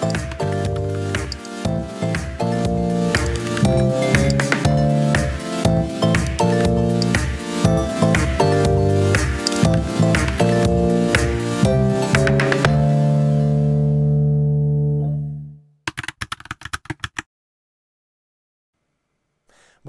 Bye.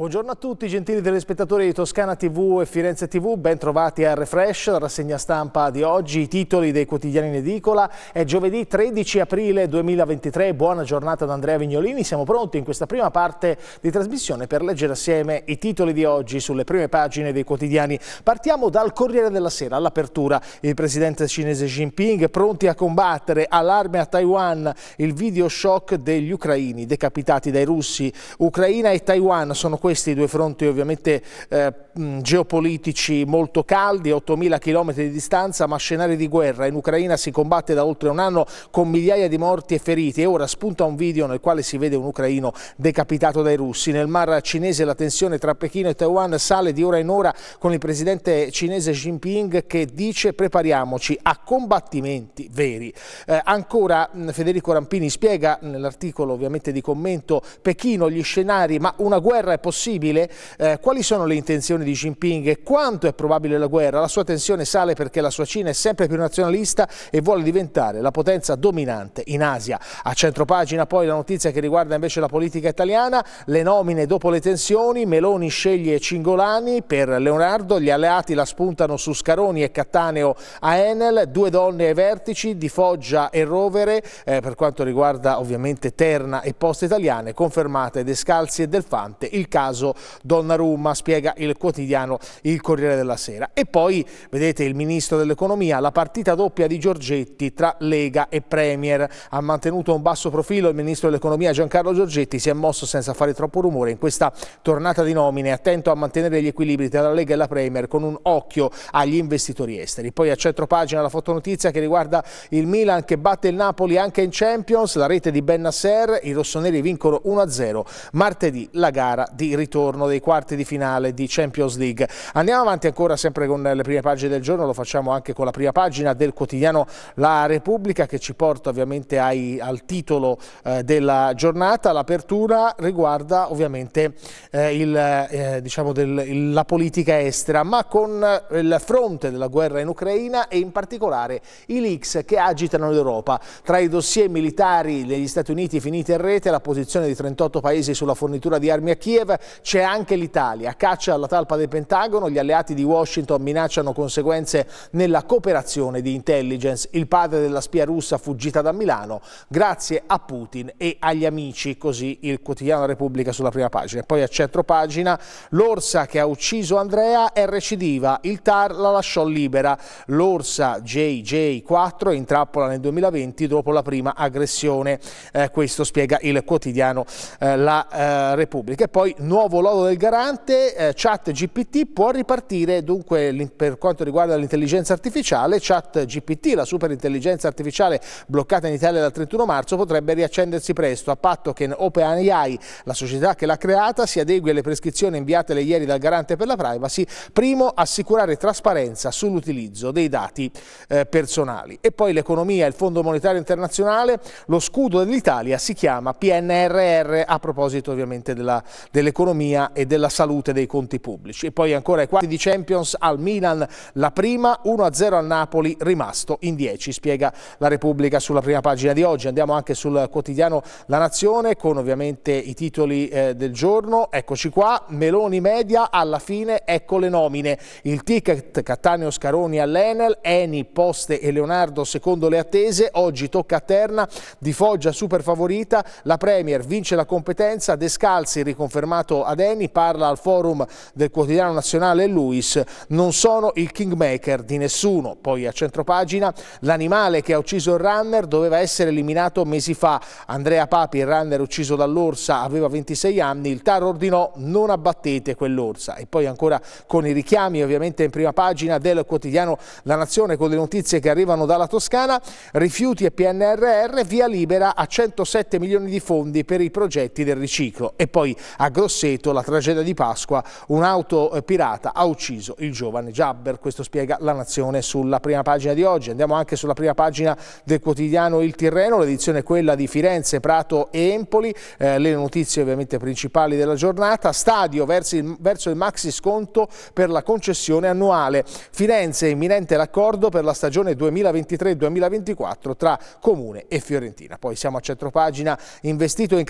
Buongiorno a tutti, gentili telespettatori di Toscana TV e Firenze TV, ben trovati a Refresh, la rassegna stampa di oggi, i titoli dei quotidiani in edicola. È giovedì 13 aprile 2023, buona giornata da Andrea Vignolini, siamo pronti in questa prima parte di trasmissione per leggere assieme i titoli di oggi sulle prime pagine dei quotidiani. Partiamo dal Corriere della Sera, all'apertura, il presidente cinese Xi Jinping pronti a combattere, allarme a Taiwan, il video shock degli ucraini decapitati dai russi. Ucraina e Taiwan sono questi questi due fronti ovviamente eh, geopolitici molto caldi, 8.000 km di distanza, ma scenari di guerra. In Ucraina si combatte da oltre un anno con migliaia di morti e feriti e ora spunta un video nel quale si vede un ucraino decapitato dai russi. Nel mar cinese la tensione tra Pechino e Taiwan sale di ora in ora con il presidente cinese Xi Jinping che dice prepariamoci a combattimenti veri. Eh, ancora Federico Rampini spiega nell'articolo ovviamente di commento Pechino gli scenari ma una guerra è possibile possibile. Eh, quali sono le intenzioni di Jinping e quanto è probabile la guerra? La sua tensione sale perché la sua Cina è sempre più nazionalista e vuole diventare la potenza dominante in Asia. A centropagina poi la notizia che riguarda invece la politica italiana, le nomine dopo le tensioni, Meloni sceglie Cingolani per Leonardo, gli alleati la spuntano su Scaroni e Cattaneo a Enel, due donne ai vertici di Foggia e Rovere, eh, per quanto riguarda ovviamente Terna e Poste Italiane, confermate De Scalzi e Delfante, il caso caso Donnarumma, spiega il quotidiano Il Corriere della Sera. E poi, vedete, il Ministro dell'Economia, la partita doppia di Giorgetti tra Lega e Premier. Ha mantenuto un basso profilo il Ministro dell'Economia Giancarlo Giorgetti, si è mosso senza fare troppo rumore in questa tornata di nomine, attento a mantenere gli equilibri tra la Lega e la Premier con un occhio agli investitori esteri. Poi a centro pagina la fotonotizia che riguarda il Milan che batte il Napoli anche in Champions, la rete di Ben Nasser, i rossoneri vincono 1-0 martedì la gara di ritorno ritorno dei quarti di finale di Champions League. Andiamo avanti ancora sempre con le prime pagine del giorno, lo facciamo anche con la prima pagina del quotidiano La Repubblica che ci porta ovviamente ai, al titolo eh, della giornata. L'apertura riguarda ovviamente eh, il, eh, diciamo del, la politica estera, ma con eh, il fronte della guerra in Ucraina e in particolare i leaks che agitano l'Europa. Tra i dossier militari degli Stati Uniti finiti in rete, la posizione di 38 paesi sulla fornitura di armi a Kiev, c'è anche l'Italia. Caccia alla talpa del Pentagono, gli alleati di Washington minacciano conseguenze nella cooperazione di intelligence. Il padre della spia russa fuggita da Milano grazie a Putin e agli amici, così il quotidiano Repubblica sulla prima pagina. Poi a centro pagina, l'orsa che ha ucciso Andrea è recidiva, il TAR la lasciò libera. L'orsa JJ4 in trappola nel 2020 dopo la prima aggressione. Eh, questo spiega il quotidiano eh, La eh, Repubblica. E poi nuovo nuovo lodo del garante, eh, chat GPT può ripartire, dunque per quanto riguarda l'intelligenza artificiale, chat GPT, la superintelligenza artificiale bloccata in Italia dal 31 marzo, potrebbe riaccendersi presto, a patto che OpenAI, la società che l'ha creata, si adegui alle prescrizioni inviate ieri dal garante per la privacy, primo assicurare trasparenza sull'utilizzo dei dati eh, personali. E poi l'economia, il Fondo Monetario Internazionale, lo scudo dell'Italia si chiama PNRR, a proposito ovviamente dell'economia. Dell dell'economia e della salute dei conti pubblici. E poi ancora i quarti di Champions al Milan, la prima 1-0 al Napoli, rimasto in 10, spiega la Repubblica sulla prima pagina di oggi. Andiamo anche sul quotidiano La Nazione con ovviamente i titoli eh, del giorno. Eccoci qua, Meloni Media, alla fine ecco le nomine. Il ticket Cattaneo Scaroni all'Enel, Eni, Poste e Leonardo secondo le attese, oggi tocca a Terna, Di Foggia super favorita, la Premier vince la competenza, Descalzi riconfermato Renato Adeni parla al forum del quotidiano nazionale Luis, non sono il kingmaker di nessuno. Poi a centropagina l'animale che ha ucciso il runner doveva essere eliminato mesi fa. Andrea Papi, il runner ucciso dall'orsa, aveva 26 anni, il TAR ordinò non abbattete quell'orsa. E poi ancora con i richiami ovviamente in prima pagina del quotidiano La Nazione con le notizie che arrivano dalla Toscana, rifiuti e PNRR, via libera a 107 milioni di fondi per i progetti del riciclo. E poi a Grosseto Grosseto, la tragedia di Pasqua, un'auto pirata ha ucciso il giovane Jabber. Questo spiega la Nazione sulla prima pagina di oggi. Andiamo anche sulla prima pagina del quotidiano Il Tirreno, l'edizione è quella di Firenze, Prato e Empoli. Eh, le notizie ovviamente principali della giornata. Stadio verso il, verso il maxi sconto per la concessione annuale. Firenze imminente l'accordo per la stagione 2023-2024 tra Comune e Fiorentina. Poi siamo a centropagina investito in,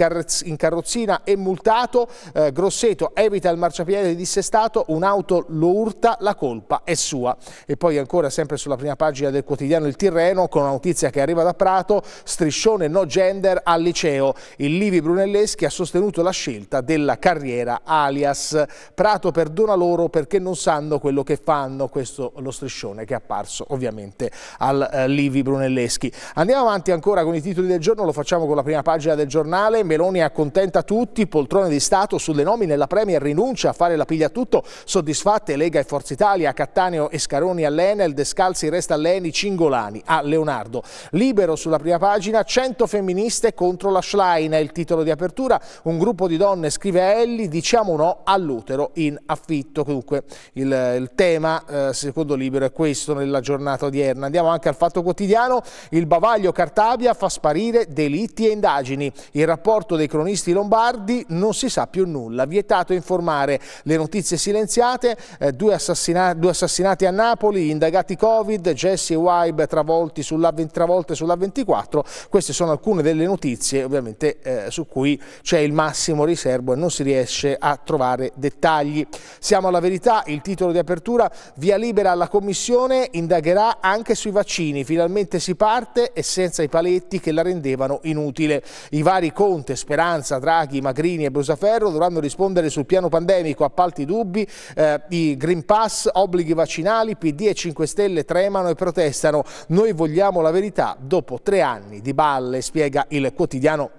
carrozzina e multato. Eh, Grosseto evita il marciapiede dissestato, un'auto lo urta, la colpa è sua. E poi ancora sempre sulla prima pagina del quotidiano Il Tirreno con una notizia che arriva da Prato, striscione no gender al liceo. Il Livi Brunelleschi ha sostenuto la scelta della carriera alias. Prato perdona loro perché non sanno quello che fanno, questo lo striscione che è apparso ovviamente al eh, Livi Brunelleschi. Andiamo avanti ancora con i titoli del giorno, lo facciamo con la prima pagina del giornale, Meloni accontenta tutti, poltrone di Stato sul sulle nomine la Premier rinuncia a fare la piglia tutto, soddisfatte Lega e Forza Italia, Cattaneo e Scaroni all'Enel, Descalzi resta Leni, Cingolani a Leonardo. Libero sulla prima pagina 100 femministe contro la Schlein, è il titolo di apertura, un gruppo di donne scrive a Elli diciamo no all'utero in affitto, dunque il, il tema eh, secondo Libero è questo nella giornata odierna. Andiamo anche al Fatto Quotidiano, il bavaglio Cartabia fa sparire delitti e indagini, il rapporto dei cronisti lombardi non si sa più nulla nulla. Vietato informare le notizie silenziate, eh, due, assassina due, assassinati a Napoli, indagati Covid, Jesse e Wibe travolti sulla, travolte sulla 24. Queste sono alcune delle notizie ovviamente eh, su cui c'è il massimo riservo e non si riesce a trovare dettagli. Siamo alla verità, il titolo di apertura, via libera alla Commissione, indagherà anche sui vaccini. Finalmente si parte e senza i paletti che la rendevano inutile. I vari Conte, Speranza, Draghi, Magrini e Brusaferro dovranno dovranno rispondere sul piano pandemico, appalti dubbi, eh, i Green Pass, obblighi vaccinali, PD e 5 Stelle tremano e protestano. Noi vogliamo la verità dopo tre anni di balle, spiega il quotidiano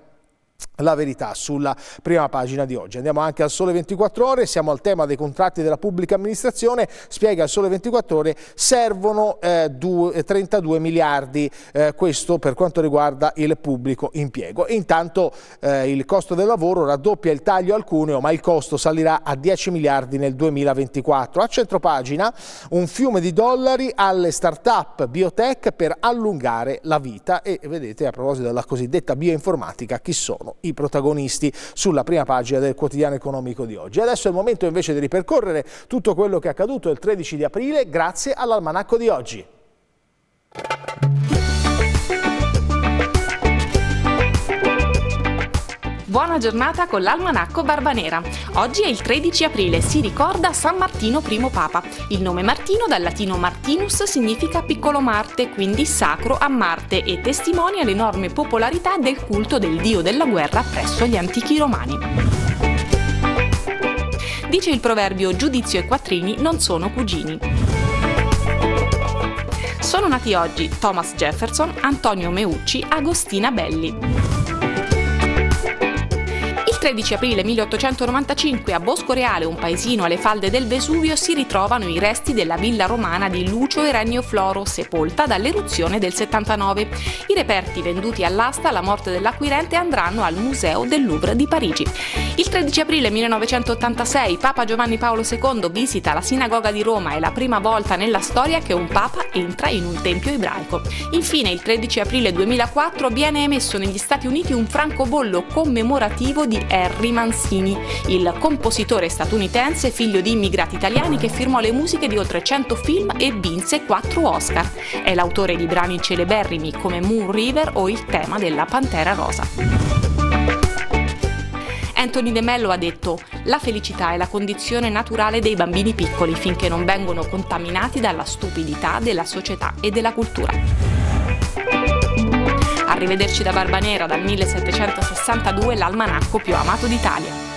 la verità sulla prima pagina di oggi. Andiamo anche al Sole 24 Ore, siamo al tema dei contratti della pubblica amministrazione, spiega il Sole 24 Ore, servono eh, due, 32 eh, miliardi, eh, questo per quanto riguarda il pubblico impiego. intanto eh, il costo del lavoro raddoppia il taglio al cuneo, ma il costo salirà a 10 miliardi nel 2024. A centropagina un fiume di dollari alle start-up biotech per allungare la vita e vedete a proposito della cosiddetta bioinformatica chi sono i i protagonisti sulla prima pagina del quotidiano economico di oggi. Adesso è il momento invece di ripercorrere tutto quello che è accaduto il 13 di aprile grazie all'almanacco di oggi. Buona giornata con l'almanacco Barbanera. Oggi è il 13 aprile, si ricorda San Martino I Papa. Il nome Martino dal latino Martinus significa piccolo Marte, quindi sacro a Marte e testimonia l'enorme popolarità del culto del dio della guerra presso gli antichi romani. Dice il proverbio giudizio e quattrini non sono cugini. Sono nati oggi Thomas Jefferson, Antonio Meucci, Agostina Belli. 13 aprile 1895 a Bosco Reale, un paesino alle falde del Vesuvio, si ritrovano i resti della villa romana di Lucio Erenio Floro, sepolta dall'eruzione del 79. I reperti venduti all'asta alla morte dell'acquirente andranno al Museo del Louvre di Parigi. Il 13 aprile 1986 Papa Giovanni Paolo II visita la sinagoga di Roma, è la prima volta nella storia che un papa entra in un tempio ebraico. Infine, il 13 aprile 2004 viene emesso negli Stati Uniti un francobollo commemorativo di Harry Mancini, il compositore statunitense figlio di immigrati italiani che firmò le musiche di oltre 100 film e vinse 4 Oscar. È l'autore di brani celeberrimi come Moon River o il tema della Pantera Rosa. Anthony De Mello ha detto la felicità è la condizione naturale dei bambini piccoli finché non vengono contaminati dalla stupidità della società e della cultura. Arrivederci da Barbanera dal 1762 l'almanacco più amato d'Italia.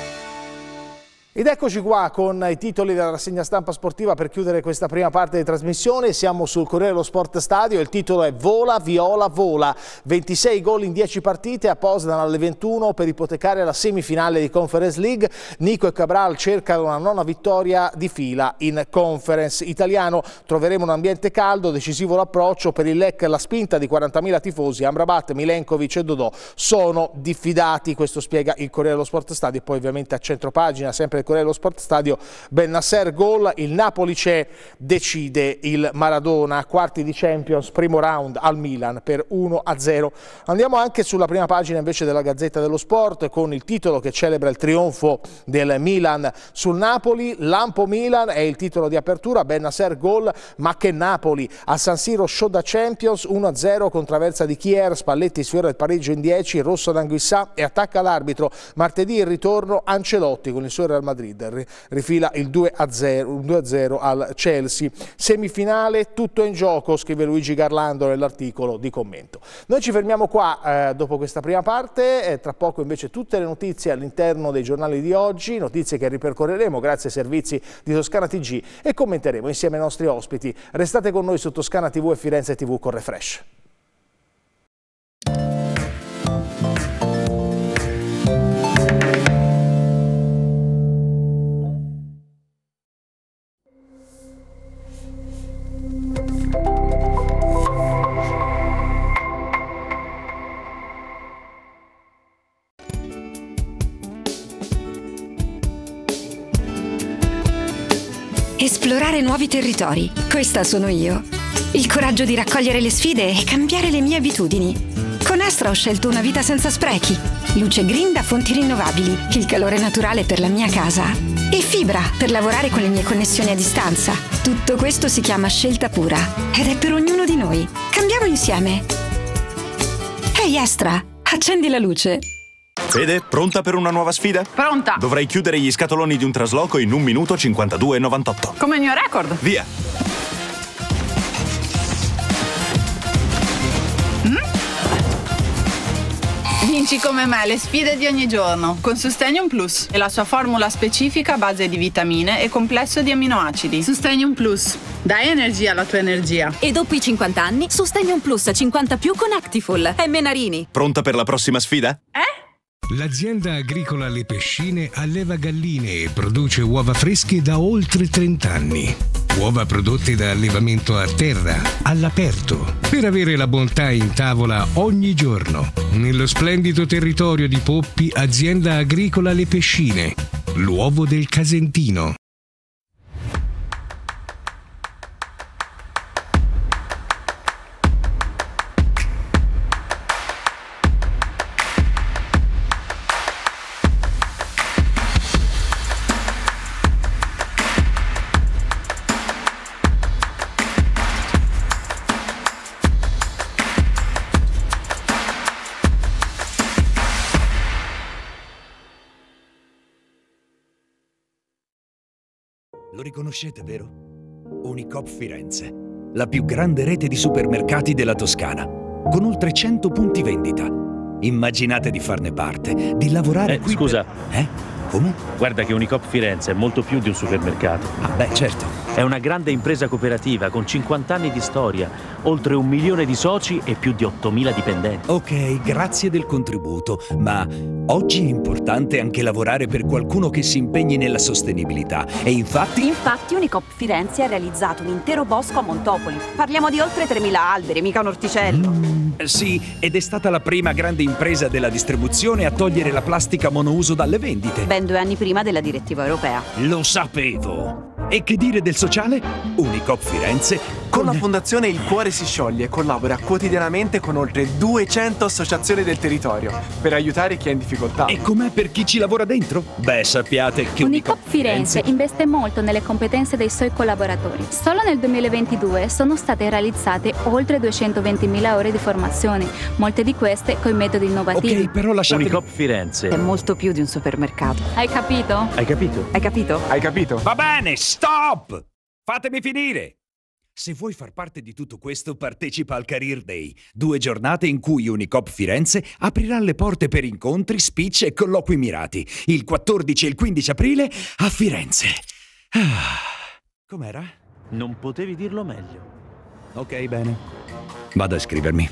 Ed eccoci qua con i titoli della rassegna stampa sportiva per chiudere questa prima parte di trasmissione. Siamo sul Corriere dello Sport Stadio, il titolo è Vola, Viola, Vola. 26 gol in 10 partite a Posdan alle 21 per ipotecare la semifinale di Conference League. Nico e Cabral cercano una nona vittoria di fila in Conference italiano. Troveremo un ambiente caldo, decisivo l'approccio per il Lec, la spinta di 40.000 tifosi. Amrabat, Milenkovic e Dodò sono diffidati, questo spiega il Corriere dello Sport Stadio. Poi ovviamente a centropagina sempre del Corriere dello Sport Stadio, Ben Nasser gol, il Napoli c'è, decide il Maradona, quarti di Champions, primo round al Milan per 1-0. Andiamo anche sulla prima pagina invece della Gazzetta dello Sport con il titolo che celebra il trionfo del Milan sul Napoli, Lampo Milan è il titolo di apertura, Ben Nasser gol, ma che Napoli, a San Siro show da Champions, 1-0 con traversa di Chier, Spalletti sfiora il pareggio in 10, Rosso d'Anguissà e attacca l'arbitro, martedì il ritorno Ancelotti con il suo Real Madrid Madrid, rifila il 2-0 al Chelsea. Semifinale, tutto in gioco, scrive Luigi Garlando nell'articolo di commento. Noi ci fermiamo qua eh, dopo questa prima parte, eh, tra poco invece tutte le notizie all'interno dei giornali di oggi, notizie che ripercorreremo grazie ai servizi di Toscana TG e commenteremo insieme ai nostri ospiti. Restate con noi su Toscana TV e Firenze TV con Refresh. Esplorare nuovi territori. Questa sono io. Il coraggio di raccogliere le sfide e cambiare le mie abitudini. Con Astra ho scelto una vita senza sprechi. Luce green da fonti rinnovabili, il calore naturale per la mia casa e fibra per lavorare con le mie connessioni a distanza. Tutto questo si chiama scelta pura ed è per ognuno di noi. Cambiamo insieme. Ehi hey Astra, accendi la luce. Fede, pronta per una nuova sfida? Pronta! Dovrei chiudere gli scatoloni di un trasloco in 1 minuto 52 e 98. Come il mio record! Via! Mm? Vinci come me le sfide di ogni giorno con Sustenium Plus e la sua formula specifica a base di vitamine e complesso di amminoacidi. Sustenium Plus, dai energia alla tua energia. E dopo i 50 anni, Sustenium Plus a 50 più con Actiful. È Menarini. Pronta per la prossima sfida? Eh? L'azienda agricola Le Pescine alleva galline e produce uova fresche da oltre 30 anni. Uova prodotte da allevamento a terra, all'aperto, per avere la bontà in tavola ogni giorno. Nello splendido territorio di Poppi, azienda agricola Le Pescine, l'uovo del Casentino. Li conoscete, vero? Unicop Firenze, la più grande rete di supermercati della Toscana, con oltre 100 punti vendita. Immaginate di farne parte, di lavorare eh, qui. Scusa. Per... Eh? Come? Guarda che Unicop Firenze è molto più di un supermercato. Ah, beh, certo. È una grande impresa cooperativa con 50 anni di storia, oltre un milione di soci e più di 8.000 dipendenti. Ok, grazie del contributo, ma oggi è importante anche lavorare per qualcuno che si impegni nella sostenibilità e infatti... Infatti Unicop Firenze ha realizzato un intero bosco a Montopoli. Parliamo di oltre 3.000 alberi, mica un orticello. Mm, sì, ed è stata la prima grande impresa della distribuzione a togliere la plastica monouso dalle vendite. Ben due anni prima della direttiva europea. Lo sapevo! E che dire del sociale? Unicop Firenze con la fondazione Il Cuore si scioglie collabora quotidianamente con oltre 200 associazioni del territorio per aiutare chi è in difficoltà. E com'è per chi ci lavora dentro? Beh, sappiate che Unicop Firenze investe molto nelle competenze dei suoi collaboratori. Solo nel 2022 sono state realizzate oltre 220.000 ore di formazione, molte di queste con metodi innovativi. Ok, però lasciate Unicop Firenze è molto più di un supermercato. Hai capito? Hai capito? Hai capito? Hai capito? Va bene, stop! Fatemi finire! Se vuoi far parte di tutto questo, partecipa al Career Day, due giornate in cui Unicop Firenze aprirà le porte per incontri, speech e colloqui mirati, il 14 e il 15 aprile a Firenze. Ah, com'era? Non potevi dirlo meglio. Ok, bene. Vado a iscrivermi.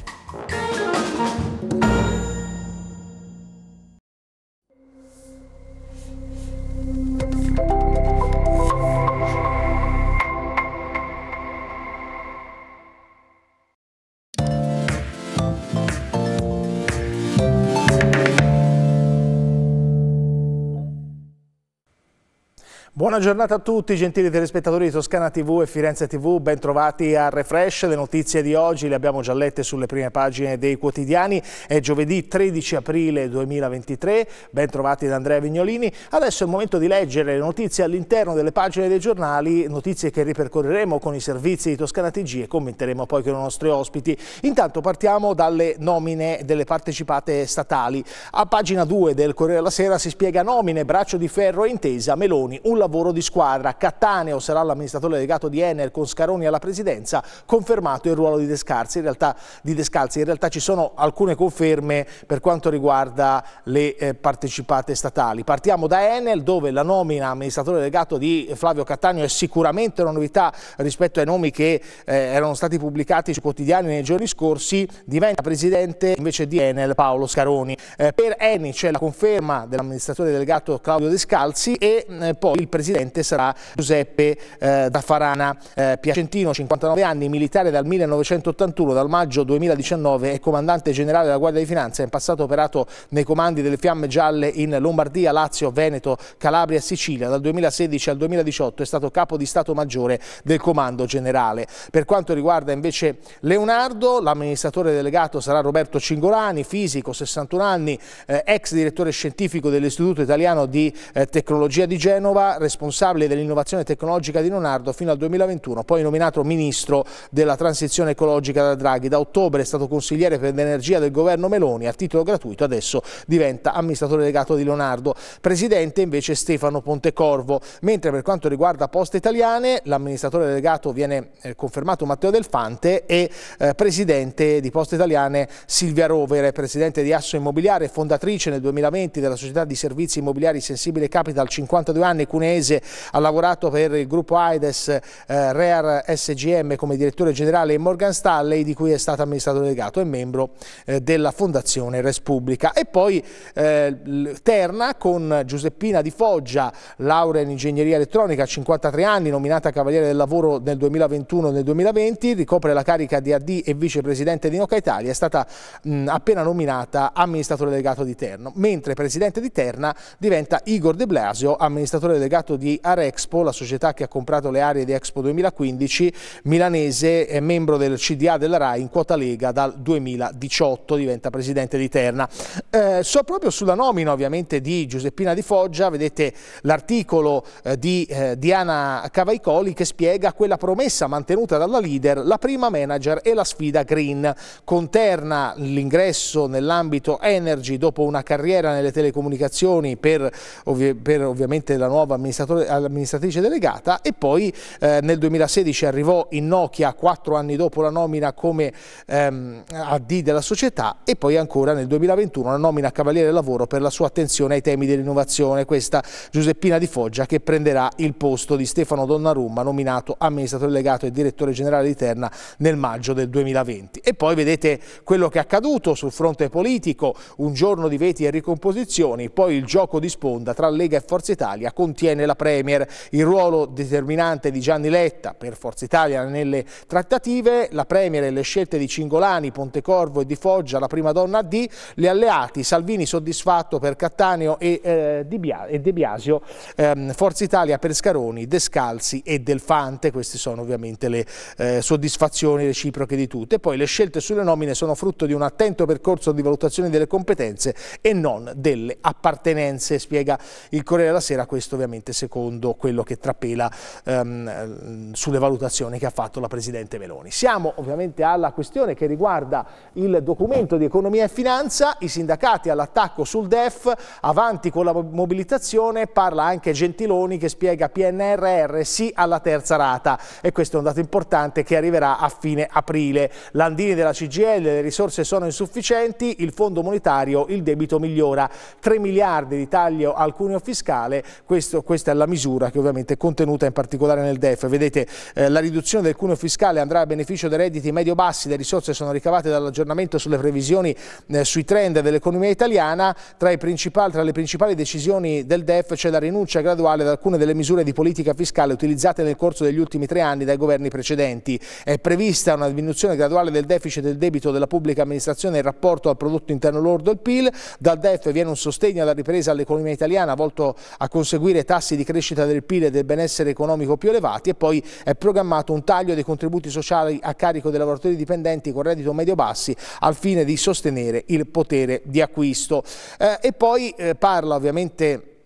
Buona giornata a tutti, gentili telespettatori di Toscana TV e Firenze TV, bentrovati a Refresh. Le notizie di oggi le abbiamo già lette sulle prime pagine dei quotidiani. È giovedì 13 aprile 2023, bentrovati da Andrea Vignolini. Adesso è il momento di leggere le notizie all'interno delle pagine dei giornali, notizie che ripercorreremo con i servizi di Toscana TG e commenteremo poi con i nostri ospiti. Intanto partiamo dalle nomine delle partecipate statali. A pagina 2 del Corriere della Sera si spiega nomine, braccio di ferro e intesa, Meloni, un lavoro lavoro di squadra. Cattaneo sarà l'amministratore delegato di Enel con Scaroni alla presidenza, confermato il ruolo di Descalzi. In realtà, di Descalzi. In realtà ci sono alcune conferme per quanto riguarda le eh, partecipate statali. Partiamo da Enel dove la nomina amministratore delegato di Flavio Cattaneo è sicuramente una novità rispetto ai nomi che eh, erano stati pubblicati sui quotidiani nei giorni scorsi. Diventa presidente invece di Enel Paolo Scaroni. Eh, per Eni c'è la conferma dell'amministratore delegato Claudio Descalzi e eh, poi il presidente presidente sarà Giuseppe eh, da Farana, eh, piacentino, 59 anni, militare dal 1981, dal maggio 2019 e comandante generale della Guardia di Finanza, in passato operato nei comandi delle Fiamme Gialle in Lombardia, Lazio, Veneto, Calabria e Sicilia. Dal 2016 al 2018 è stato capo di Stato Maggiore del Comando Generale. Per quanto riguarda invece Leonardo, l'amministratore delegato sarà Roberto Cingolani, fisico, 61 anni, eh, ex direttore scientifico dell'Istituto Italiano di eh, Tecnologia di Genova, responsabile dell'innovazione tecnologica di Leonardo fino al 2021, poi nominato ministro della transizione ecologica da Draghi. Da ottobre è stato consigliere per l'energia del governo Meloni a titolo gratuito, adesso diventa amministratore delegato di Leonardo. Presidente invece Stefano Pontecorvo, mentre per quanto riguarda Poste Italiane l'amministratore delegato viene eh, confermato Matteo Delfante e eh, presidente di Poste Italiane Silvia Rovere, presidente di Asso Immobiliare, e fondatrice nel 2020 della società di servizi immobiliari Sensibile Capital 52 anni Cuneo Cremonese, ha lavorato per il gruppo AIDES, eh, Rear SGM come direttore generale e Morgan Stanley, di cui è stato amministratore delegato e membro eh, della Fondazione Respubblica. E poi eh, Terna con Giuseppina Di Foggia, laurea in ingegneria elettronica, 53 anni, nominata Cavaliere del Lavoro nel 2021 e nel 2020, ricopre la carica di AD e vicepresidente di Noca Italia, è stata mh, appena nominata amministratore delegato di Terno, mentre presidente di Terna diventa Igor De Blasio, amministratore delegato sindacato di Arexpo, la società che ha comprato le aree di Expo 2015, milanese, e membro del CDA della RAI in quota Lega dal 2018, diventa presidente di Terna. Eh, so proprio sulla nomina ovviamente di Giuseppina Di Foggia, vedete l'articolo eh, di eh, Diana Cavaicoli che spiega quella promessa mantenuta dalla leader, la prima manager e la sfida green. Con Terna l'ingresso nell'ambito energy dopo una carriera nelle telecomunicazioni per, ovvi per ovviamente la nuova amministrazione all'amministratrice delegata e poi eh, nel 2016 arrivò in Nokia quattro anni dopo la nomina come ehm, AD della società e poi ancora nel 2021 la nomina a Cavaliere del Lavoro per la sua attenzione ai temi dell'innovazione. Questa Giuseppina Di Foggia che prenderà il posto di Stefano Donnarumma nominato amministratore delegato e direttore generale di Terna nel maggio del 2020. E poi vedete quello che è accaduto sul fronte politico, un giorno di veti e ricomposizioni, poi il gioco di sponda tra Lega e Forza Italia contiene nella Premier, il ruolo determinante di Gianni Letta per Forza Italia nelle trattative, la Premier e le scelte di Cingolani, Pontecorvo e Di Foggia, la prima donna a D, gli alleati, Salvini soddisfatto per Cattaneo e, eh, De Biasio, ehm, Forza Italia per Scaroni, Descalzi e Delfante, queste sono ovviamente le eh, soddisfazioni reciproche di tutte. poi le scelte sulle nomine sono frutto di un attento percorso di valutazione delle competenze e non delle appartenenze, spiega il Corriere della Sera, questo ovviamente esattamente secondo quello che trapela ehm, sulle valutazioni che ha fatto la Presidente Meloni. Siamo ovviamente alla questione che riguarda il documento di economia e finanza, i sindacati all'attacco sul DEF, avanti con la mobilitazione, parla anche Gentiloni che spiega PNRR sì alla terza rata e questo è un dato importante che arriverà a fine aprile. Landini della CGL, le risorse sono insufficienti, il fondo monetario, il debito migliora. 3 miliardi di taglio al cuneo fiscale, questo, questo questa è la misura che ovviamente è contenuta in particolare nel DEF. Vedete eh, la riduzione del cuneo fiscale andrà a beneficio dei redditi medio-bassi, le risorse sono ricavate dall'aggiornamento sulle previsioni eh, sui trend dell'economia italiana, tra, tra, le principali decisioni del DEF c'è la rinuncia graduale ad alcune delle misure di politica fiscale utilizzate nel corso degli ultimi tre anni dai governi precedenti. È prevista una diminuzione graduale del deficit del debito della pubblica amministrazione in rapporto al prodotto interno lordo e il PIL, dal DEF viene un sostegno alla ripresa all'economia italiana volto a conseguire tassi tassi di crescita del PIL e del benessere economico più elevati e poi è programmato un taglio dei contributi sociali a carico dei lavoratori dipendenti con reddito medio-bassi al fine di sostenere il potere di acquisto. Eh, e poi eh, parla ovviamente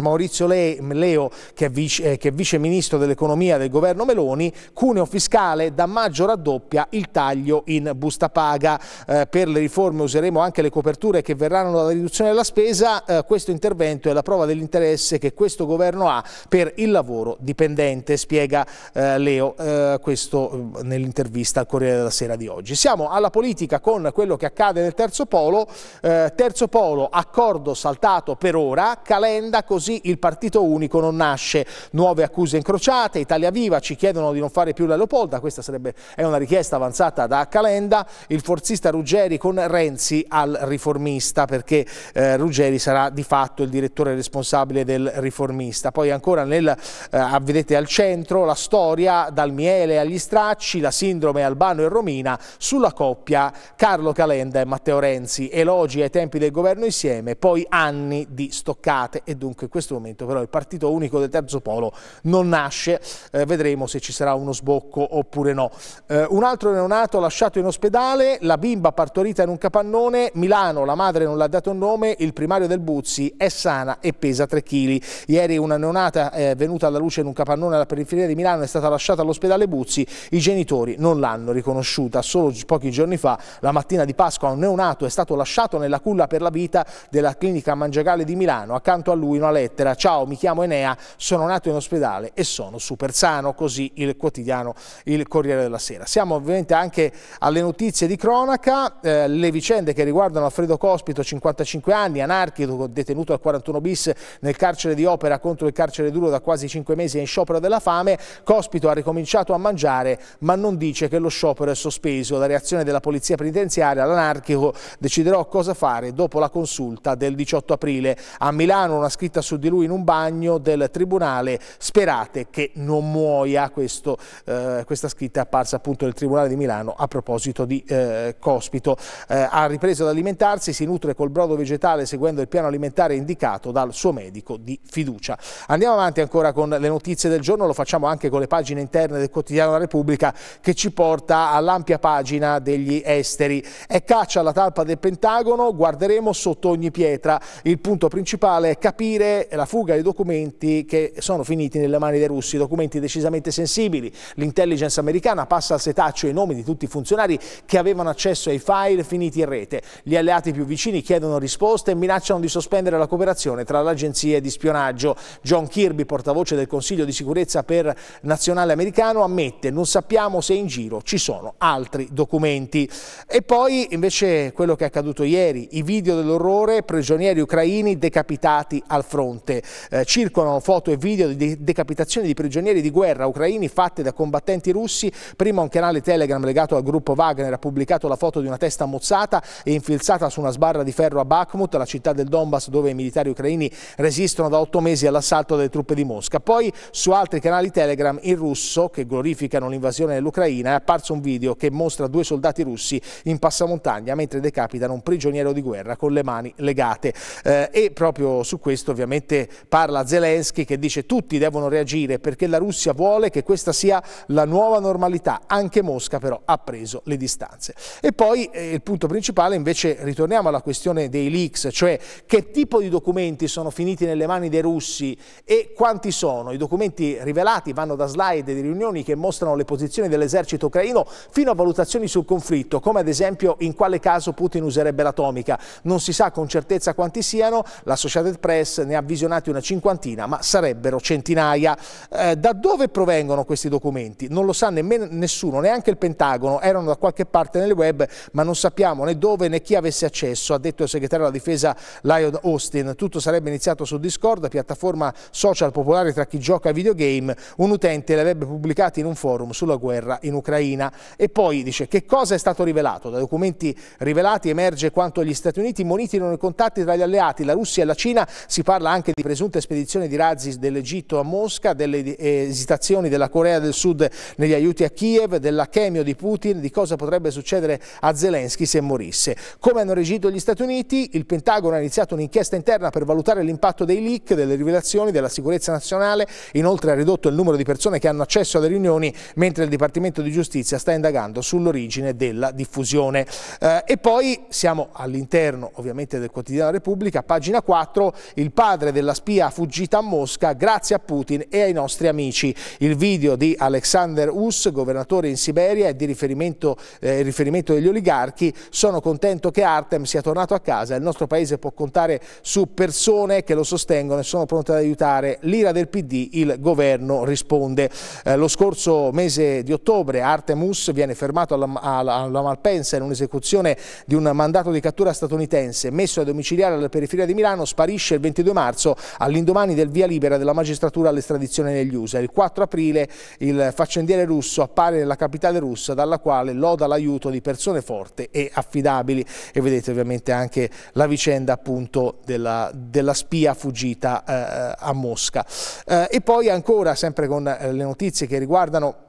Maurizio Leo, che è, vice, eh, che è vice ministro dell'economia del governo Meloni, cuneo fiscale da maggio raddoppia il taglio in busta paga. Eh, per le riforme useremo anche le coperture che verranno dalla riduzione della spesa. Eh, questo intervento è la prova dell'interesse che questo governo ha per il lavoro dipendente, spiega eh, Leo eh, questo mm, nell'intervista al Corriere della Sera di oggi. Siamo alla politica con quello che accade nel terzo polo. Eh, terzo polo, accordo saltato per ora, Calenda così così il partito unico non nasce. Nuove accuse incrociate, Italia Viva ci chiedono di non fare più la Leopolda, questa sarebbe, è una richiesta avanzata da Calenda, il forzista Ruggeri con Renzi al riformista, perché eh, Ruggeri sarà di fatto il direttore responsabile del riformista. Poi ancora nel, eh, vedete al centro la storia dal miele agli stracci, la sindrome Albano e Romina sulla coppia Carlo Calenda e Matteo Renzi, elogi ai tempi del governo insieme, poi anni di stoccate e dunque questo questo momento però il partito unico del terzo polo non nasce, eh, vedremo se ci sarà uno sbocco oppure no. Eh, un altro neonato lasciato in ospedale, la bimba partorita in un capannone, Milano, la madre non l'ha dato un nome, il primario del Buzzi è sana e pesa 3 kg. Ieri una neonata è eh, venuta alla luce in un capannone alla periferia di Milano è stata lasciata all'ospedale Buzzi, i genitori non l'hanno riconosciuta, solo pochi giorni fa, la mattina di Pasqua, un neonato è stato lasciato nella culla per la vita della clinica mangiagale di Milano, accanto a lui una lei lettera, ciao mi chiamo Enea, sono nato in ospedale e sono super sano, così il quotidiano Il Corriere della Sera. Siamo ovviamente anche alle notizie di cronaca, eh, le vicende che riguardano Alfredo Cospito, 55 anni, anarchico, detenuto al 41 bis nel carcere di Opera contro il carcere duro da quasi 5 mesi in sciopero della fame, Cospito ha ricominciato a mangiare ma non dice che lo sciopero è sospeso. La reazione della polizia penitenziaria all'anarchico deciderò cosa fare dopo la consulta del 18 aprile. A Milano una scritta su su di lui in un bagno del tribunale, sperate che non muoia, Questo, eh, questa scritta è apparsa appunto nel tribunale di Milano a proposito di eh, Cospito. Eh, ha ripreso ad alimentarsi, si nutre col brodo vegetale seguendo il piano alimentare indicato dal suo medico di fiducia. Andiamo avanti ancora con le notizie del giorno, lo facciamo anche con le pagine interne del quotidiano La Repubblica che ci porta all'ampia pagina degli esteri. È caccia alla talpa del Pentagono, guarderemo sotto ogni pietra. Il punto principale è capire la fuga di documenti che sono finiti nelle mani dei russi, documenti decisamente sensibili. L'intelligence americana passa al setaccio i nomi di tutti i funzionari che avevano accesso ai file finiti in rete. Gli alleati più vicini chiedono risposte e minacciano di sospendere la cooperazione tra l'agenzia di spionaggio. John Kirby, portavoce del Consiglio di sicurezza per nazionale americano, ammette non sappiamo se in giro ci sono altri documenti. E poi invece quello che è accaduto ieri, i video dell'orrore, prigionieri ucraini decapitati al fronte fronte. Eh, circolano foto e video di decapitazione di prigionieri di guerra ucraini fatte da combattenti russi. Prima un canale Telegram legato al gruppo Wagner ha pubblicato la foto di una testa mozzata e infilzata su una sbarra di ferro a Bakhmut, la città del Donbass dove i militari ucraini resistono da otto mesi all'assalto delle truppe di Mosca. Poi su altri canali Telegram in russo che glorificano l'invasione dell'Ucraina è apparso un video che mostra due soldati russi in passamontagna mentre decapitano un prigioniero di guerra con le mani legate. Eh, e proprio su questo ovviamente praticamente parla Zelensky che dice tutti devono reagire perché la Russia vuole che questa sia la nuova normalità, anche Mosca però ha preso le distanze. E poi eh, il punto principale invece ritorniamo alla questione dei leaks, cioè che tipo di documenti sono finiti nelle mani dei russi e quanti sono. I documenti rivelati vanno da slide di riunioni che mostrano le posizioni dell'esercito ucraino fino a valutazioni sul conflitto, come ad esempio in quale caso Putin userebbe l'atomica. Non si sa con certezza quanti siano, l'Associated Press ne ha avvisionati una cinquantina, ma sarebbero centinaia. Eh, da dove provengono questi documenti? Non lo sa nemmeno nessuno, neanche il Pentagono, erano da qualche parte nel web, ma non sappiamo né dove né chi avesse accesso, ha detto il segretario della difesa Lion Austin. Tutto sarebbe iniziato su Discord, piattaforma social popolare tra chi gioca a videogame, un utente li avrebbe pubblicati in un forum sulla guerra in Ucraina. E poi dice che cosa è stato rivelato? Da documenti rivelati emerge quanto gli Stati Uniti monitorino i contatti tra gli alleati, la Russia e la Cina, si parla anche anche di presunte spedizioni di razzi dell'Egitto a Mosca, delle eh, esitazioni della Corea del Sud negli aiuti a Kiev, della di Putin, di cosa potrebbe succedere a Zelensky se morisse. Come hanno reagito gli Stati Uniti, il Pentagono ha iniziato un'inchiesta interna per valutare l'impatto dei leak, delle rivelazioni, della sicurezza nazionale, inoltre ha ridotto il numero di persone che hanno accesso alle riunioni, mentre il Dipartimento di Giustizia sta indagando sull'origine della diffusione. Eh, e poi siamo all'interno ovviamente del quotidiano Repubblica, pagina 4, il padre madre della spia fuggita a Mosca grazie a Putin e ai nostri amici. Il video di Alexander Us, governatore in Siberia e di riferimento, eh, riferimento degli oligarchi, sono contento che Artem sia tornato a casa. Il nostro paese può contare su persone che lo sostengono e sono pronte ad aiutare. L'ira del PD, il governo risponde. Eh, lo scorso mese di ottobre Artem Us viene fermato alla, alla, alla Malpensa in un'esecuzione di un mandato di cattura statunitense messo a domiciliare alla periferia di Milano, sparisce il 22 marzo marzo all'indomani del via libera della magistratura all'estradizione negli USA. Il 4 aprile il faccendiere russo appare nella capitale russa dalla quale loda l'aiuto di persone forti e affidabili e vedete ovviamente anche la vicenda appunto della, della spia fuggita eh, a Mosca. Eh, e poi ancora sempre con eh, le notizie che riguardano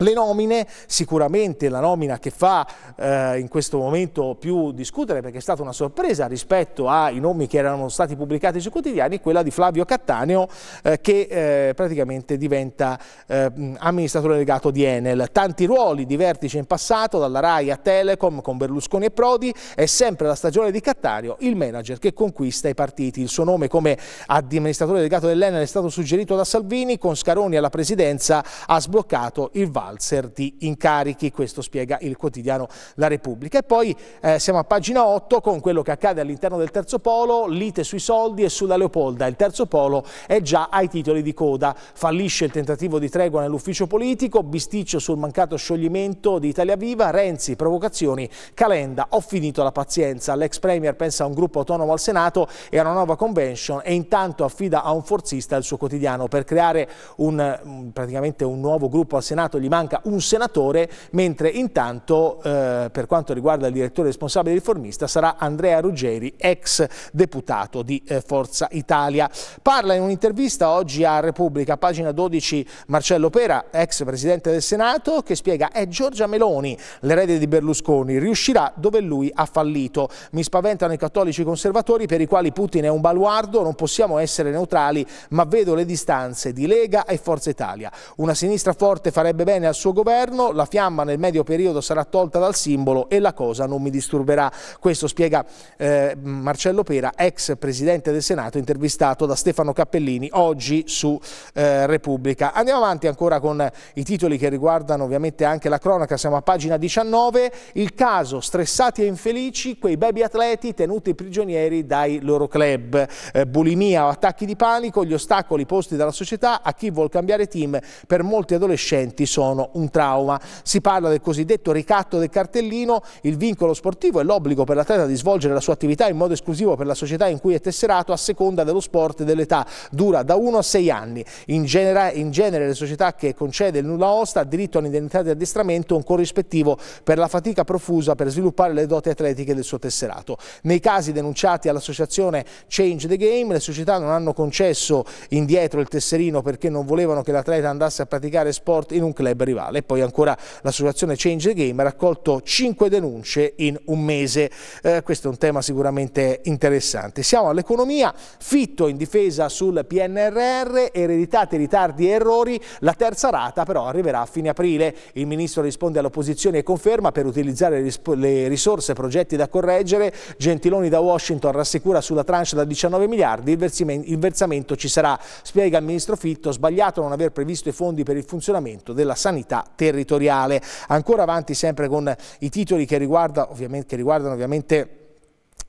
le nomine, sicuramente la nomina che fa eh, in questo momento più discutere perché è stata una sorpresa rispetto ai nomi che erano stati pubblicati sui quotidiani, quella di Flavio Cattaneo eh, che eh, praticamente diventa eh, amministratore legato di Enel. Tanti ruoli di vertice in passato, dalla RAI a Telecom con Berlusconi e Prodi, è sempre la stagione di Cattaneo il manager che conquista i partiti. Il suo nome come amministratore legato dell'Enel è stato suggerito da Salvini, con Scaroni alla presidenza ha sbloccato il VAR valzer di incarichi, questo spiega il quotidiano La Repubblica. E poi eh, siamo a pagina 8 con quello che accade all'interno del terzo polo, lite sui soldi e sulla Leopolda. Il terzo polo è già ai titoli di coda, fallisce il tentativo di tregua nell'ufficio politico, bisticcio sul mancato scioglimento di Italia Viva, Renzi, provocazioni, Calenda, ho finito la pazienza, l'ex Premier pensa a un gruppo autonomo al Senato e a una nuova convention e intanto affida a un forzista il suo quotidiano per creare un, praticamente un nuovo gruppo al Senato gli manda manca un senatore, mentre intanto eh, per quanto riguarda il direttore responsabile riformista sarà Andrea Ruggeri, ex deputato di eh, Forza Italia. Parla in un'intervista oggi a Repubblica, pagina 12, Marcello Pera, ex presidente del Senato, che spiega è Giorgia Meloni, l'erede di Berlusconi, riuscirà dove lui ha fallito. Mi spaventano i cattolici conservatori per i quali Putin è un baluardo, non possiamo essere neutrali, ma vedo le distanze di Lega e Forza Italia. Una sinistra forte farebbe bene al suo governo, la fiamma nel medio periodo sarà tolta dal simbolo e la cosa non mi disturberà. Questo spiega eh, Marcello Pera, ex presidente del Senato, intervistato da Stefano Cappellini oggi su eh, Repubblica. Andiamo avanti ancora con i titoli che riguardano ovviamente anche la cronaca, siamo a pagina 19, il caso stressati e infelici, quei baby atleti tenuti prigionieri dai loro club, eh, bulimia o attacchi di panico, gli ostacoli posti dalla società a chi vuol cambiare team per molti adolescenti sono sono un trauma. Si parla del cosiddetto ricatto del cartellino, il vincolo sportivo è l'obbligo per l'atleta di svolgere la sua attività in modo esclusivo per la società in cui è tesserato a seconda dello sport e dell'età, dura da 1 a 6 anni. In genere, in genere le società che concede il nulla osta ha diritto all'indennità di addestramento un corrispettivo per la fatica profusa per sviluppare le doti atletiche del suo tesserato. Nei casi denunciati all'associazione Change the Game, le società non hanno concesso indietro il tesserino perché non volevano che l'atleta andasse a praticare sport in un club club rivale. E poi ancora l'associazione Change the Game ha raccolto 5 denunce in un mese. Eh, questo è un tema sicuramente interessante. Siamo all'economia, Fitto in difesa sul PNRR, ereditati ritardi e errori, la terza rata però arriverà a fine aprile. Il ministro risponde all'opposizione e conferma per utilizzare le risorse progetti da correggere. Gentiloni da Washington rassicura sulla tranche da 19 miliardi, il versamento ci sarà. Spiega il ministro Fitto, sbagliato non aver previsto i fondi per il funzionamento della sanità sanità territoriale. Ancora avanti sempre con i titoli che, riguarda, ovviamente, che riguardano ovviamente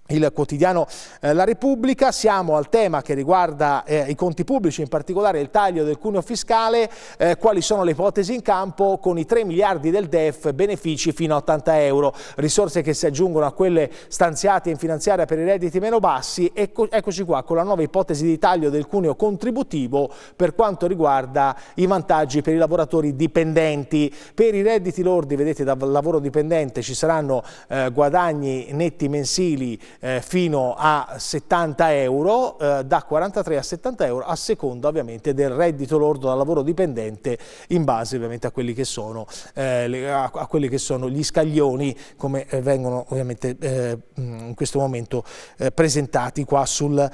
il quotidiano eh, La Repubblica, siamo al tema che riguarda eh, i conti pubblici, in particolare il taglio del cuneo fiscale, eh, quali sono le ipotesi in campo con i 3 miliardi del DEF, benefici fino a 80 euro, risorse che si aggiungono a quelle stanziate in finanziaria per i redditi meno bassi, ecco, eccoci qua con la nuova ipotesi di taglio del cuneo contributivo per quanto riguarda i vantaggi per i lavoratori dipendenti, per i redditi lordi, vedete dal lavoro dipendente ci saranno eh, guadagni netti mensili eh, fino a 70 euro, eh, da 43 a 70 euro a seconda ovviamente del reddito lordo da lavoro dipendente in base ovviamente a quelli che sono, eh, a, quelli che sono gli scaglioni come vengono ovviamente mm, in questo momento presentati qua sul,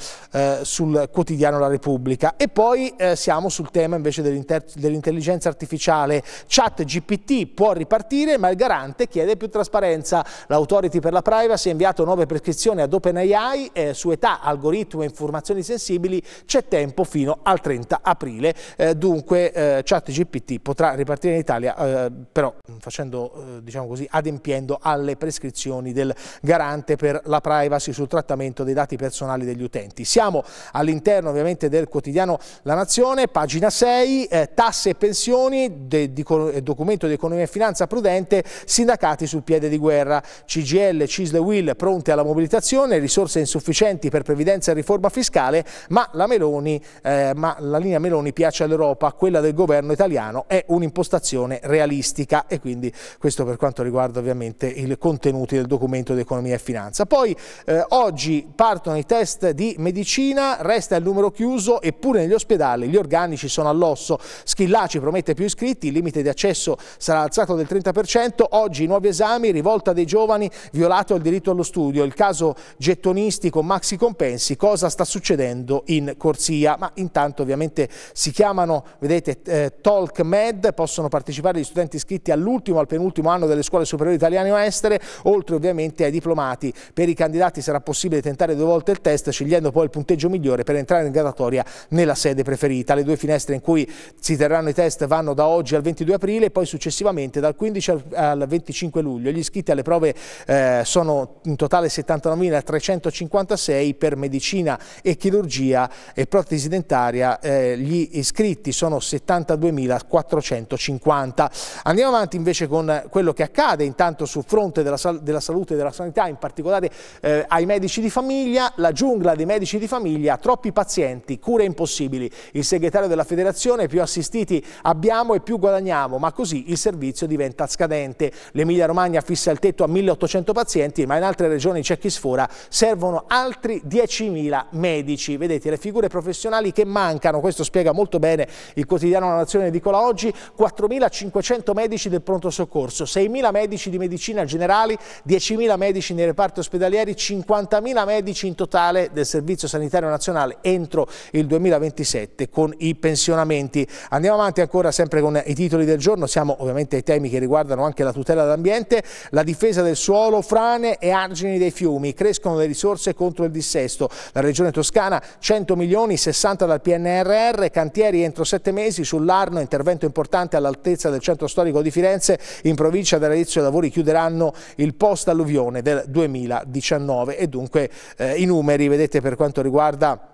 sul, quotidiano La Repubblica. E poi siamo sul tema invece dell'intelligenza artificiale. Chat GPT può ripartire ma il garante chiede più trasparenza. L'autority per la privacy ha inviato nuove prescrizioni collaborazione ad OpenAI eh, su età, algoritmo e informazioni sensibili c'è tempo fino al 30 aprile. Eh, dunque eh, ChatGPT potrà ripartire in Italia, eh, però mm, facendo, eh, diciamo così, adempiendo alle prescrizioni del garante per la privacy sul trattamento dei dati personali degli utenti. Siamo all'interno ovviamente del quotidiano La Nazione, pagina 6, eh, tasse e pensioni, de, di, documento di economia e finanza prudente, sindacati sul piede di guerra, CGL, Cisle Will pronte alla mobilitazione inflazione, risorse insufficienti per previdenza e riforma fiscale, ma la, Meloni, eh, ma la linea Meloni piace all'Europa, quella del governo italiano è un'impostazione realistica e quindi questo per quanto riguarda ovviamente i contenuti del documento di economia e finanza. Poi eh, oggi partono i test di medicina, resta il numero chiuso eppure negli ospedali gli organici sono all'osso, Schillaci promette più iscritti, il limite di accesso sarà alzato del 30%, oggi i nuovi esami, rivolta dei giovani, violato il diritto allo studio, il caso gettonisti con maxi compensi, cosa sta succedendo in corsia. Ma intanto ovviamente si chiamano, vedete, eh, Talk Med, possono partecipare gli studenti iscritti all'ultimo, al penultimo anno delle scuole superiori italiane o estere, oltre ovviamente ai diplomati. Per i candidati sarà possibile tentare due volte il test, scegliendo poi il punteggio migliore per entrare in gradatoria nella sede preferita. Le due finestre in cui si terranno i test vanno da oggi al 22 aprile e poi successivamente dal 15 al 25 luglio. Gli iscritti alle prove eh, sono in totale 79 4.356 per medicina e chirurgia e protesi dentaria. Eh, gli iscritti sono 72.450. Andiamo avanti invece con quello che accade intanto sul fronte della, sal della salute e della sanità, in particolare eh, ai medici di famiglia. La giungla dei medici di famiglia, troppi pazienti, cure impossibili. Il segretario della federazione, più assistiti abbiamo e più guadagniamo, ma così il servizio diventa scadente. L'Emilia Romagna fissa il tetto a 1.800 pazienti, ma in altre regioni c'è chi sfora ora. Servono altri 10.000 medici. Vedete le figure professionali che mancano, questo spiega molto bene il quotidiano La Nazione Edicola oggi, 4.500 medici del pronto soccorso, 6.000 medici di medicina generali, 10.000 medici nei reparti ospedalieri, 50.000 medici in totale del Servizio Sanitario Nazionale entro il 2027 con i pensionamenti. Andiamo avanti ancora sempre con i titoli del giorno, siamo ovviamente ai temi che riguardano anche la tutela dell'ambiente, la difesa del suolo, frane e argini dei fiumi crescono le risorse contro il dissesto. La Regione Toscana 100 milioni, 60 dal PNRR, cantieri entro 7 mesi sull'Arno, intervento importante all'altezza del centro storico di Firenze, in provincia dell'Arezzo i lavori chiuderanno il post alluvione del 2019 e dunque eh, i numeri, vedete per quanto riguarda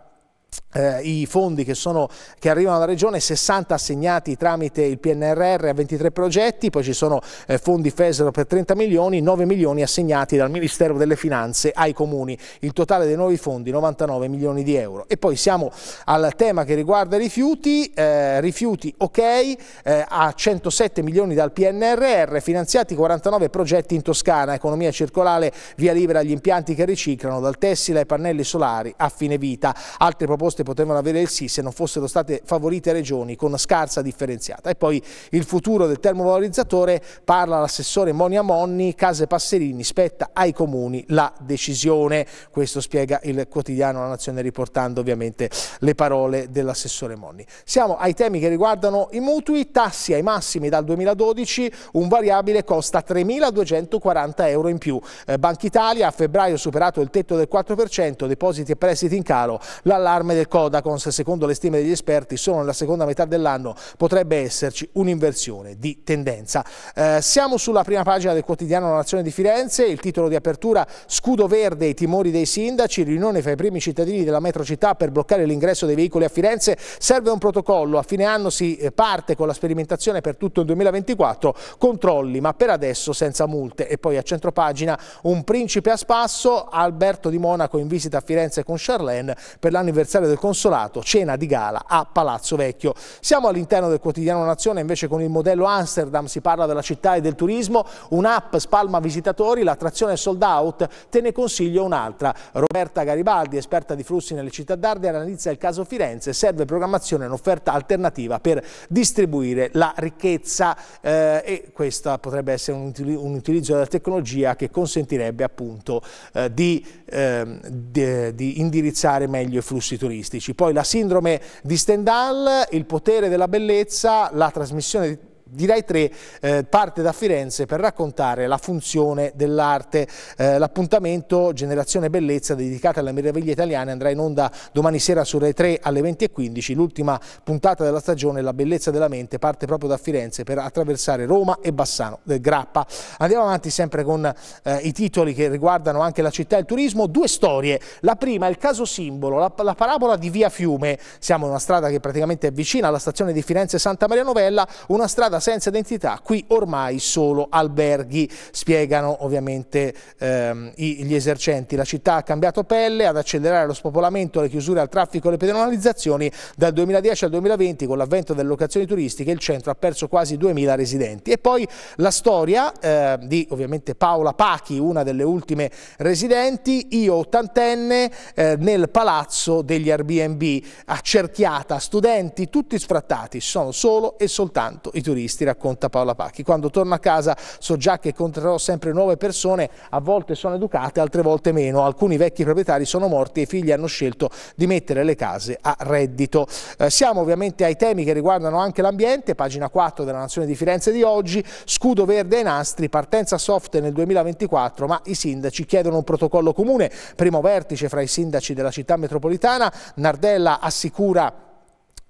eh, i fondi che, sono, che, arrivano dalla regione, 60 assegnati tramite il PNRR a 23 progetti, poi ci sono eh, fondi FESERO per 30 milioni, 9 milioni assegnati dal Ministero delle Finanze ai comuni, il totale dei nuovi fondi 99 milioni di euro. E poi siamo al tema che riguarda i rifiuti, eh, rifiuti ok, eh, a 107 milioni dal PNRR, finanziati 49 progetti in Toscana, economia circolare, via libera agli impianti che riciclano, dal tessile ai pannelli solari a fine vita. Altre proposte proposte potevano avere il sì se non fossero state favorite regioni con scarsa differenziata. E poi il futuro del termovalorizzatore parla l'assessore Monia Monni, Case Passerini, spetta ai comuni la decisione. Questo spiega il quotidiano La Nazione riportando ovviamente le parole dell'assessore Monni. Siamo ai temi che riguardano i mutui, tassi ai massimi dal 2012, un variabile costa 3.240 euro in più. Eh, Banca Italia a febbraio ha superato il tetto del 4%, depositi e prestiti in calo, l'allarme del Codacons, secondo le stime degli esperti, solo nella seconda metà dell'anno potrebbe esserci un'inversione di tendenza. Eh, siamo sulla prima pagina del quotidiano La Nazione di Firenze, il titolo di apertura Scudo Verde, i timori dei sindaci, riunione fra i primi cittadini della metrocittà per bloccare l'ingresso dei veicoli a Firenze, serve un protocollo, a fine anno si eh, parte con la sperimentazione per tutto il 2024, controlli ma per adesso senza multe e poi a centro pagina un principe a spasso, Alberto di Monaco in visita a Firenze con Charlene per l'anniversario del consolato, cena di gala a Palazzo Vecchio. Siamo all'interno del quotidiano Nazione, invece con il modello Amsterdam si parla della città e del turismo, un'app spalma visitatori, l'attrazione sold out, te ne consiglio un'altra. Roberta Garibaldi, esperta di flussi nelle città d'arte, analizza il caso Firenze, serve programmazione e un'offerta alternativa per distribuire la ricchezza eh, e questa potrebbe essere un, un, utilizzo della tecnologia che consentirebbe appunto eh, di, eh, di, di indirizzare meglio i flussi turistici artistici. Poi la sindrome di Stendhal, il potere della bellezza, la trasmissione direi tre, eh, parte da Firenze per raccontare la funzione dell'arte. Eh, L'appuntamento Generazione Bellezza dedicata alla meraviglia italiana andrà in onda domani sera sulle 3 alle 20.15. L'ultima puntata della stagione, La bellezza della mente, parte proprio da Firenze per attraversare Roma e Bassano del eh, Grappa. Andiamo avanti sempre con eh, i titoli che riguardano anche la città e il turismo. Due storie. La prima è il caso simbolo, la, la parabola di Via Fiume. Siamo in una strada che praticamente è vicina alla stazione di Firenze Santa Maria Novella, una strada senza identità, qui ormai solo alberghi, spiegano ovviamente ehm, gli esercenti. La città ha cambiato pelle ad accelerare lo spopolamento, le chiusure al traffico e le pedonalizzazioni. Dal 2010 al 2020, con l'avvento delle locazioni turistiche, il centro ha perso quasi 2.000 residenti. E poi la storia eh, di ovviamente Paola Pachi, una delle ultime residenti, io ottantenne eh, nel palazzo degli Airbnb, accerchiata, studenti tutti sfrattati, sono solo e soltanto i turisti visti, racconta Paola Pacchi. Quando torno a casa so già che incontrerò sempre nuove persone, a volte sono educate, altre volte meno. Alcuni vecchi proprietari sono morti e i figli hanno scelto di mettere le case a reddito. Eh, siamo ovviamente ai temi che riguardano anche l'ambiente, pagina 4 della Nazione di Firenze di oggi, scudo verde ai nastri, partenza soft nel 2024, ma i sindaci chiedono un protocollo comune, primo vertice fra i sindaci della città metropolitana, Nardella assicura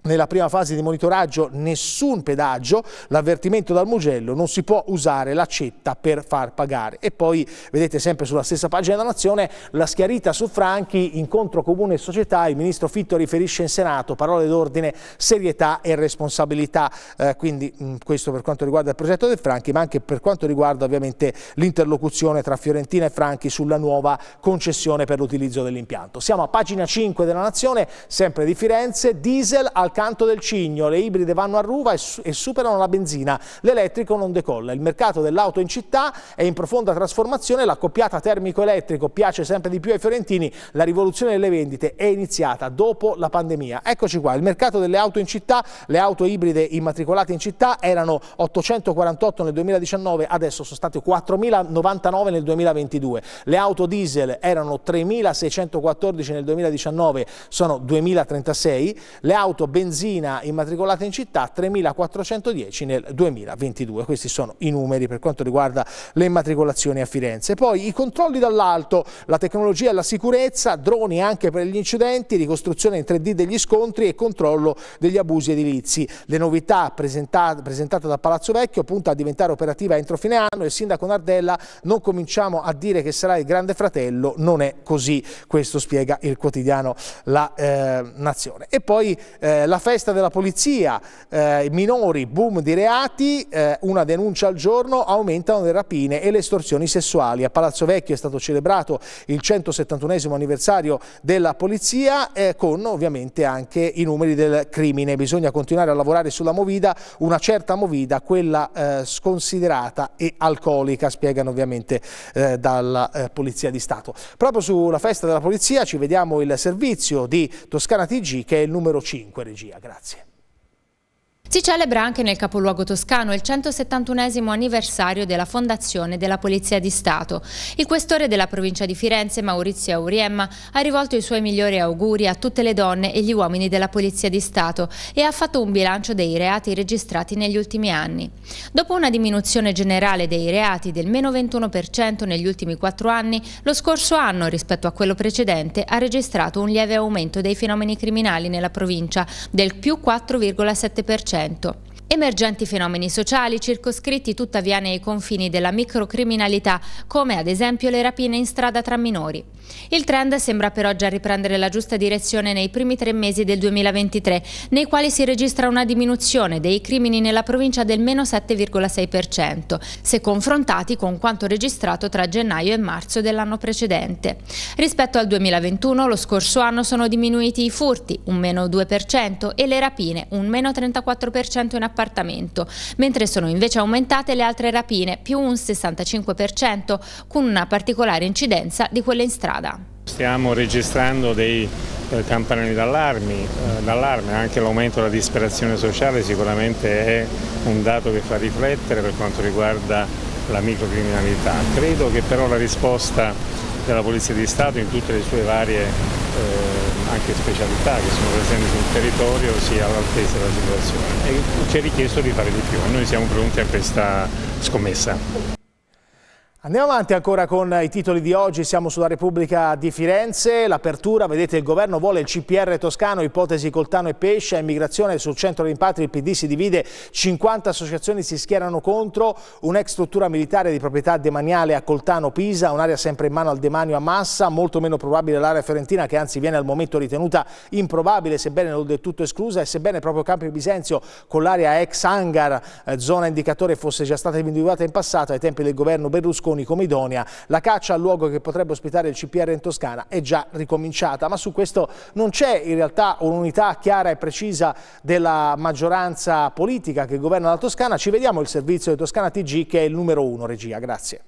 nella prima fase di monitoraggio nessun pedaggio, l'avvertimento dal Mugello, non si può usare l'accetta per far pagare. E poi vedete sempre sulla stessa pagina della Nazione la schiarita su Franchi, incontro comune e società, il ministro Fitto riferisce in Senato, parole d'ordine, serietà e responsabilità. Eh, quindi mh, mm, questo per quanto riguarda il progetto del Franchi, ma anche per quanto riguarda ovviamente l'interlocuzione tra Fiorentina e Franchi sulla nuova concessione per l'utilizzo dell'impianto. Siamo a pagina 5 della Nazione, sempre di Firenze, diesel al al canto del cigno, le ibride vanno a ruva e, su e superano la benzina, l'elettrico non decolla. Il mercato dell'auto in città è in profonda trasformazione, l'accoppiata termico-elettrico piace sempre di più ai fiorentini, la rivoluzione delle vendite è iniziata dopo la pandemia. Eccoci qua, il mercato delle auto in città, le auto ibride immatricolate in città erano 848 nel 2019, adesso sono state 4.099 nel 2022. Le auto diesel erano 3.614 nel 2019, sono 2.036. Le auto benzina benzina immatricolata in città 3.410 nel 2022. Questi sono i numeri per quanto riguarda le immatricolazioni a Firenze. Poi i controlli dall'alto, la tecnologia e la sicurezza, droni anche per gli incidenti, ricostruzione in 3D degli scontri e controllo degli abusi edilizi. Le novità presentate, presentate da Palazzo Vecchio punta a diventare operativa entro fine anno il sindaco Nardella non cominciamo a dire che sarà il grande fratello, non è così. Questo spiega il quotidiano La eh, Nazione. E poi eh, la festa della polizia, eh, minori, boom di reati, eh, una denuncia al giorno, aumentano le rapine e le estorsioni sessuali. A Palazzo Vecchio è stato celebrato il 171 anniversario della polizia eh, con ovviamente anche i numeri del crimine. Bisogna continuare a lavorare sulla movida, una certa movida, quella eh, sconsiderata e alcolica, spiegano ovviamente eh, dalla eh, Polizia di Stato. Proprio sulla festa della polizia ci vediamo il servizio di Toscana TG che è il numero 5. Regina regia. Grazie. Si celebra anche nel capoluogo toscano il 171 anniversario della fondazione della Polizia di Stato. Il questore della provincia di Firenze, Maurizio Auriemma, ha rivolto i suoi migliori auguri a tutte le donne e gli uomini della Polizia di Stato e ha fatto un bilancio dei reati registrati negli ultimi anni. Dopo una diminuzione generale dei reati del meno 21% negli ultimi quattro anni, lo scorso anno rispetto a quello precedente ha registrato un lieve aumento dei fenomeni criminali nella provincia del più 4,7% Novecento Emergenti fenomeni sociali circoscritti tuttavia nei confini della microcriminalità, come ad esempio le rapine in strada tra minori. Il trend sembra però già riprendere la giusta direzione nei primi tre mesi del 2023, nei quali si registra una diminuzione dei crimini nella provincia del meno 7,6%, se confrontati con quanto registrato tra gennaio e marzo dell'anno precedente. Rispetto al 2021, lo scorso anno sono diminuiti i furti, un meno 2%, e le rapine, un meno 34% in appartamento appartamento, mentre sono invece aumentate le altre rapine, più un 65%, con una particolare incidenza di quelle in strada. Stiamo registrando dei eh, campanelli eh, d'allarme, anche l'aumento della disperazione sociale sicuramente è un dato che fa riflettere per quanto riguarda la microcriminalità. Credo che però la risposta della Polizia di Stato in tutte le sue varie eh, anche specialità che sono presenti sul territorio sia all'altezza della situazione e ci è richiesto di fare di più e noi siamo pronti a questa scommessa. Andiamo avanti ancora con i titoli di oggi, siamo sulla Repubblica di Firenze, l'apertura, vedete il governo vuole il CPR toscano, ipotesi Coltano e pesce, immigrazione sul centro rimpatri, il PD si divide, 50 associazioni si schierano contro, un'ex struttura militare di proprietà demaniale a Coltano-Pisa, un'area sempre in mano al demanio a Massa, molto meno probabile l'area fiorentina che anzi viene al momento ritenuta improbabile, sebbene non del tutto esclusa e sebbene proprio Campi Bisenzio con l'area ex hangar, eh, zona indicatore, fosse già stata individuata in passato ai tempi del governo Berlusconi, Marconi come idonea. La caccia al luogo che potrebbe ospitare il CPR in Toscana è già ricominciata, ma su questo non c'è in realtà un'unità chiara e precisa della maggioranza politica che governa la Toscana. Ci vediamo il servizio di Toscana TG che è il numero uno, regia. Grazie.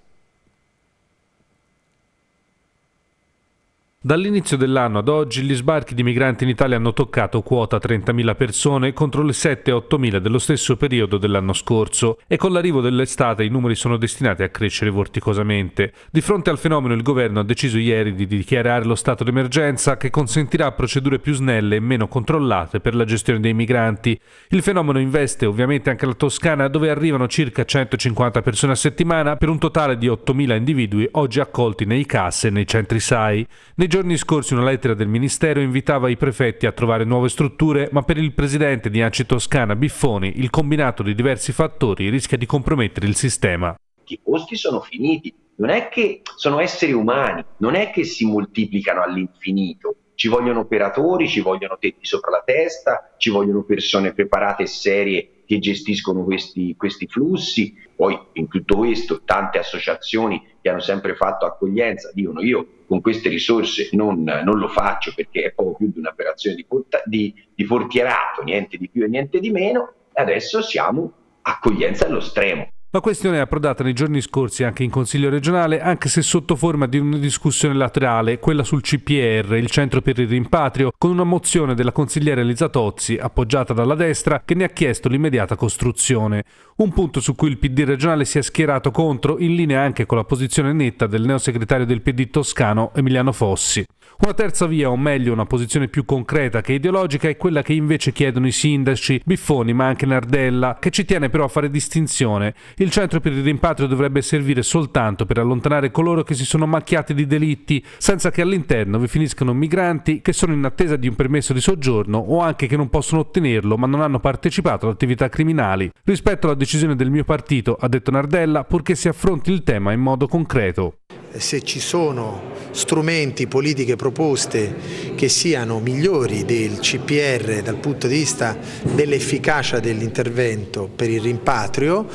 Dall'inizio dell'anno ad oggi gli sbarchi di migranti in Italia hanno toccato quota 30.000 persone contro le 7-8.000 dello stesso periodo dell'anno scorso e con l'arrivo dell'estate i numeri sono destinati a crescere vorticosamente. Di fronte al fenomeno il governo ha deciso ieri di dichiarare lo stato d'emergenza che consentirà procedure più snelle e meno controllate per la gestione dei migranti. Il fenomeno investe ovviamente anche la Toscana dove arrivano circa 150 persone a settimana per un totale di 8.000 individui oggi accolti nei CAS e nei centri SAI. Nei giorni scorsi una lettera del Ministero invitava i prefetti a trovare nuove strutture, ma per il presidente di Anci Toscana Biffoni il combinato di diversi fattori rischia di compromettere il sistema. I posti sono finiti, non è che sono esseri umani, non è che si moltiplicano all'infinito. Ci vogliono operatori, ci vogliono tetti sopra la testa, ci vogliono persone preparate e serie che gestiscono questi, questi flussi, poi in tutto questo tante associazioni che hanno sempre fatto accoglienza dicono io con queste risorse non, non lo faccio perché è poco più di un'operazione di, porta, di, di fortierato, niente di più e niente di meno, adesso siamo accoglienza allo stremo. La questione è approdata nei giorni scorsi anche in Consiglio regionale, anche se sotto forma di una discussione laterale, quella sul CPR, il Centro per il Rimpatrio, con una mozione della consigliera Elisa Tozzi, appoggiata dalla destra, che ne ha chiesto l'immediata costruzione. Un punto su cui il PD regionale si è schierato contro, in linea anche con la posizione netta del neosegretario del PD toscano Emiliano Fossi. Una terza via, o meglio una posizione più concreta che ideologica, è quella che invece chiedono i sindaci Biffoni, ma anche Nardella, che ci tiene però a fare distinzione. Il centro per il rimpatrio dovrebbe servire soltanto per allontanare coloro che si sono macchiati di delitti, senza che all'interno vi finiscano migranti che sono in attesa di un permesso di soggiorno o anche che non possono ottenerlo ma non hanno partecipato ad attività criminali. Rispetto alla decisione del mio partito, ha detto Nardella, purché si affronti il tema in modo concreto. Se ci sono strumenti, politiche proposte che siano migliori del CPR dal punto di vista dell'efficacia dell'intervento per il rimpatrio,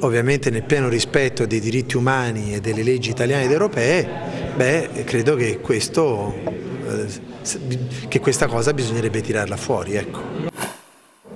ovviamente nel pieno rispetto dei diritti umani e delle leggi italiane ed europee, beh, credo che, questo, eh, che questa cosa bisognerebbe tirarla fuori. Ecco.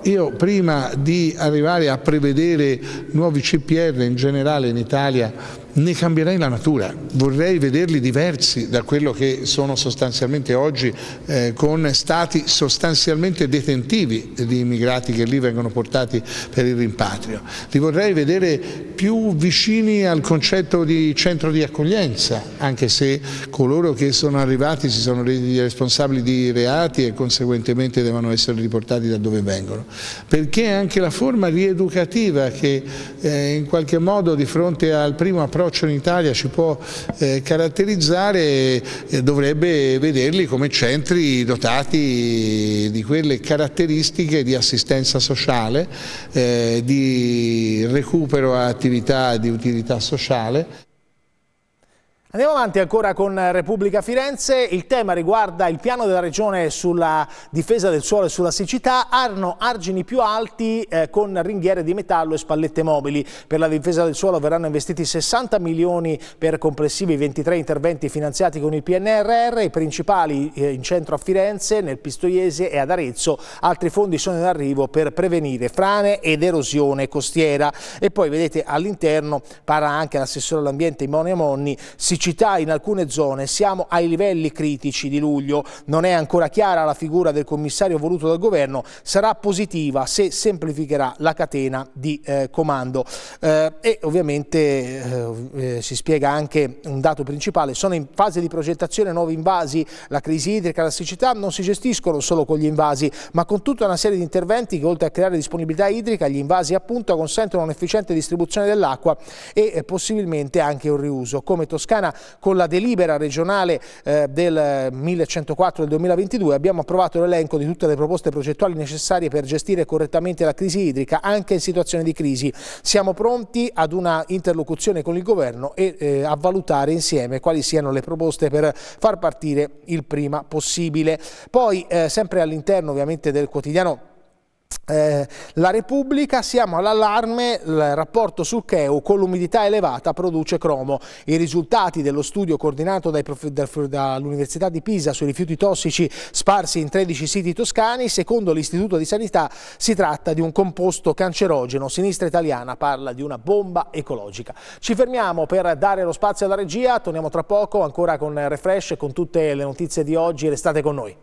Io prima di arrivare a prevedere nuovi CPR in generale in Italia ne cambierei la natura, vorrei vederli diversi da quello che sono sostanzialmente oggi eh, con stati sostanzialmente detentivi di immigrati che lì vengono portati per il rimpatrio. Li vorrei vedere più vicini al concetto di centro di accoglienza, anche se coloro che sono arrivati si sono resi responsabili di reati e conseguentemente devono essere riportati da dove vengono. Perché anche la forma rieducativa che eh, in qualche modo di fronte al primo approccio approccio in Italia ci può eh, caratterizzare eh, dovrebbe vederli come centri dotati di quelle caratteristiche di assistenza sociale, eh, di recupero a attività di utilità sociale. Andiamo avanti ancora con eh, Repubblica Firenze, il tema riguarda il piano della regione sulla difesa del suolo e sulla siccità, hanno argini più alti eh, con ringhiere di metallo e spallette mobili. Per la difesa del suolo verranno investiti 60 milioni per complessivi 23 interventi finanziati con il PNRR, i principali eh, in centro a Firenze, nel Pistoiese e ad Arezzo. Altri fondi sono in arrivo per prevenire frane ed erosione costiera. E poi vedete all'interno parla anche l'assessore all'ambiente Imoni Monni, siccità in alcune zone, siamo ai livelli critici di luglio, non è ancora chiara la figura del commissario voluto dal governo, sarà positiva se semplificherà la catena di eh, comando. Eh, e ovviamente eh, eh, si spiega anche un dato principale, sono in fase di progettazione nuovi invasi, la crisi idrica, la siccità non si gestiscono solo con gli invasi, ma con tutta una serie di interventi che oltre a creare disponibilità idrica, gli invasi appunto consentono un'efficiente distribuzione dell'acqua e eh, possibilmente anche un riuso. Come Toscana con la delibera regionale eh, del 1104 eh, del 2022 abbiamo approvato l'elenco di tutte le proposte progettuali necessarie per gestire correttamente la crisi idrica anche in situazione di crisi. Siamo pronti ad una interlocuzione con il governo e eh, a valutare insieme quali siano le proposte per far partire il prima possibile. Poi eh, sempre all'interno ovviamente del quotidiano eh, la Repubblica, siamo all'allarme, il rapporto sul Cheu con l'umidità elevata produce cromo. I risultati dello studio coordinato dall'Università di Pisa sui rifiuti tossici sparsi in 13 siti toscani, secondo l'Istituto di Sanità si tratta di un composto cancerogeno. Sinistra italiana parla di una bomba ecologica. Ci fermiamo per dare lo spazio alla regia, torniamo tra poco ancora con Refresh, e con tutte le notizie di oggi restate con noi.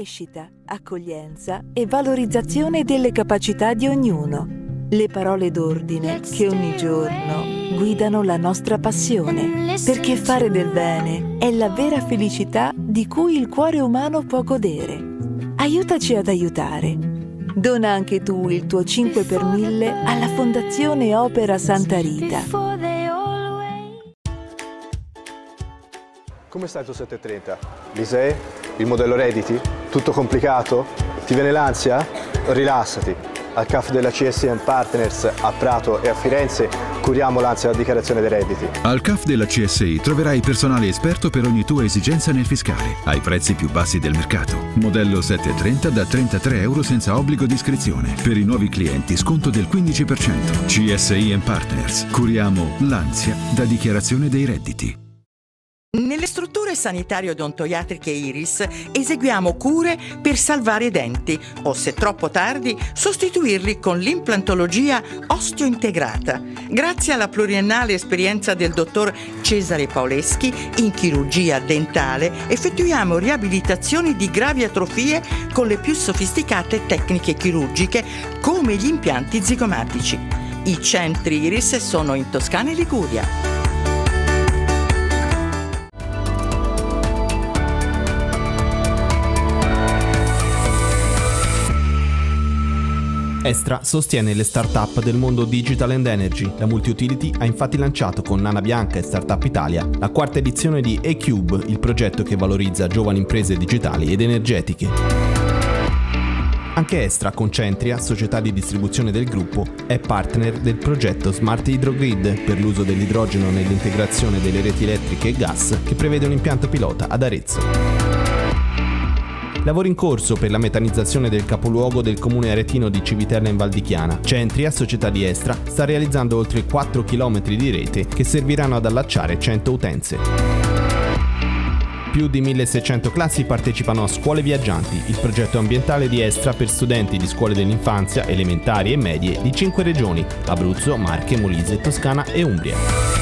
crescita, accoglienza e valorizzazione delle capacità di ognuno. Le parole d'ordine che ogni giorno guidano la nostra passione, perché fare del bene è la vera felicità di cui il cuore umano può godere. Aiutaci ad aiutare. Dona anche tu il tuo 5 per 1000 alla Fondazione Opera Santa Rita Come sta il tuo 730? Lisee? Il modello redditi? Tutto complicato? Ti viene l'ansia? Rilassati. Al CAF della CSM Partners a Prato e a Firenze curiamo l'ansia alla dichiarazione dei redditi. Al CAF della CSI troverai personale esperto per ogni tua esigenza nel fiscale, ai prezzi più bassi del mercato. Modello 730 da 33 euro senza obbligo di iscrizione. Per i nuovi clienti sconto del 15%. CSI Partners. Curiamo l'ansia da dichiarazione dei redditi. Nelle strutture sanitarie odontoiatriche Iris eseguiamo cure per salvare i denti o, se troppo tardi, sostituirli con l'implantologia osteointegrata. Grazie alla pluriennale esperienza del dottor Cesare Paoleschi in chirurgia dentale, effettuiamo riabilitazioni di gravi atrofie con le più sofisticate tecniche chirurgiche, come gli impianti zigomatici. I centri Iris sono in Toscana e Liguria. Estra sostiene le start-up del mondo digital and energy. La multi-utility ha infatti lanciato con Nana Bianca e Startup Italia la quarta edizione di E-Cube, il progetto che valorizza giovani imprese digitali ed energetiche. Anche Estra Concentria, società di distribuzione del gruppo, è partner del progetto Smart Hydrogrid per l'uso dell'idrogeno nell'integrazione delle reti elettriche e gas che prevede un impianto pilota ad Arezzo. Lavori in corso per la metanizzazione del capoluogo del comune aretino di Civitella in Valdichiana. Centria, società di Estra, sta realizzando oltre 4 km di rete che serviranno ad allacciare 100 utenze. Più di 1600 classi partecipano a Scuole Viaggianti, il progetto ambientale di Estra per studenti di scuole dell'infanzia, elementari e medie di 5 regioni, Abruzzo, Marche, Molise, Toscana e Umbria.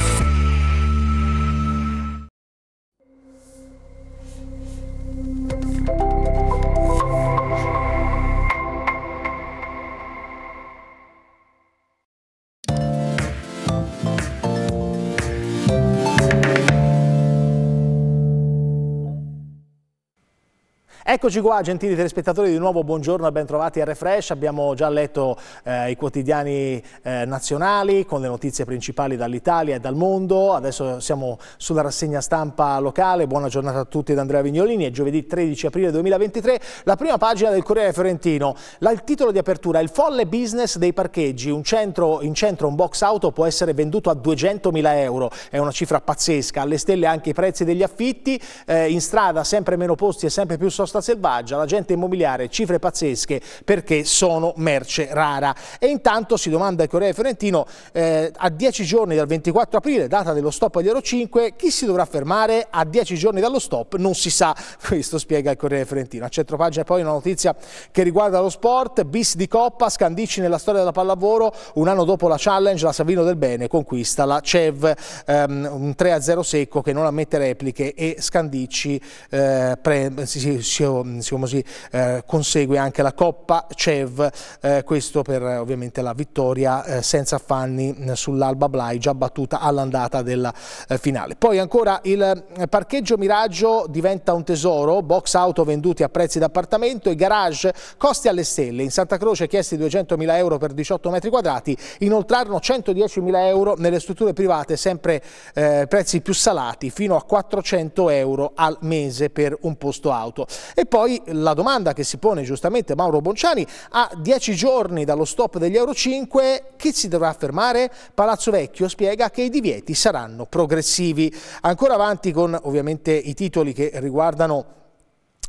Eccoci qua, gentili telespettatori, di nuovo buongiorno e bentrovati a Refresh. Abbiamo già letto eh, i quotidiani eh, nazionali con le notizie principali dall'Italia e dal mondo. Adesso siamo sulla rassegna stampa locale. Buona giornata a tutti da Andrea Vignolini. È giovedì 13 aprile 2023. La prima pagina del Corriere Fiorentino. La, il titolo di apertura è il folle business dei parcheggi. Un centro, in centro un box auto può essere venduto a 200.000 euro. È una cifra pazzesca. Alle stelle anche i prezzi degli affitti. Eh, in strada sempre meno posti e sempre più sostanziali selvaggia, l'agente immobiliare, cifre pazzesche perché sono merce rara. E intanto si domanda il Corriere Fiorentino, eh, a 10 giorni dal 24 aprile, data dello stop agli Euro 5, chi si dovrà fermare a 10 giorni dallo stop? Non si sa, questo spiega il Corriere Fiorentino. A centropagina poi una notizia che riguarda lo sport, bis di Coppa, Scandici nella storia della pallavolo, un anno dopo la challenge la Savino del Bene conquista la CEV, ehm, un 3-0 secco che non ammette repliche e scandicci eh, pre, si, si, si caso si eh, consegue anche la Coppa CEV, eh, questo per eh, ovviamente la vittoria eh, senza affanni sull'Alba Blai già battuta all'andata della eh, finale. Poi ancora il eh, parcheggio Miraggio diventa un tesoro, box auto venduti a prezzi d'appartamento e garage costi alle stelle. In Santa Croce chiesti 200.000 euro per 18 metri quadrati, inoltrarono 110.000 euro nelle strutture private, sempre prezzi più salati, fino a 400 euro al mese per un posto auto. E poi la domanda che si pone giustamente Mauro Bonciani, a dieci giorni dallo stop degli Euro 5, chi si dovrà fermare? Palazzo Vecchio spiega che i divieti saranno progressivi. Ancora avanti con ovviamente i titoli che riguardano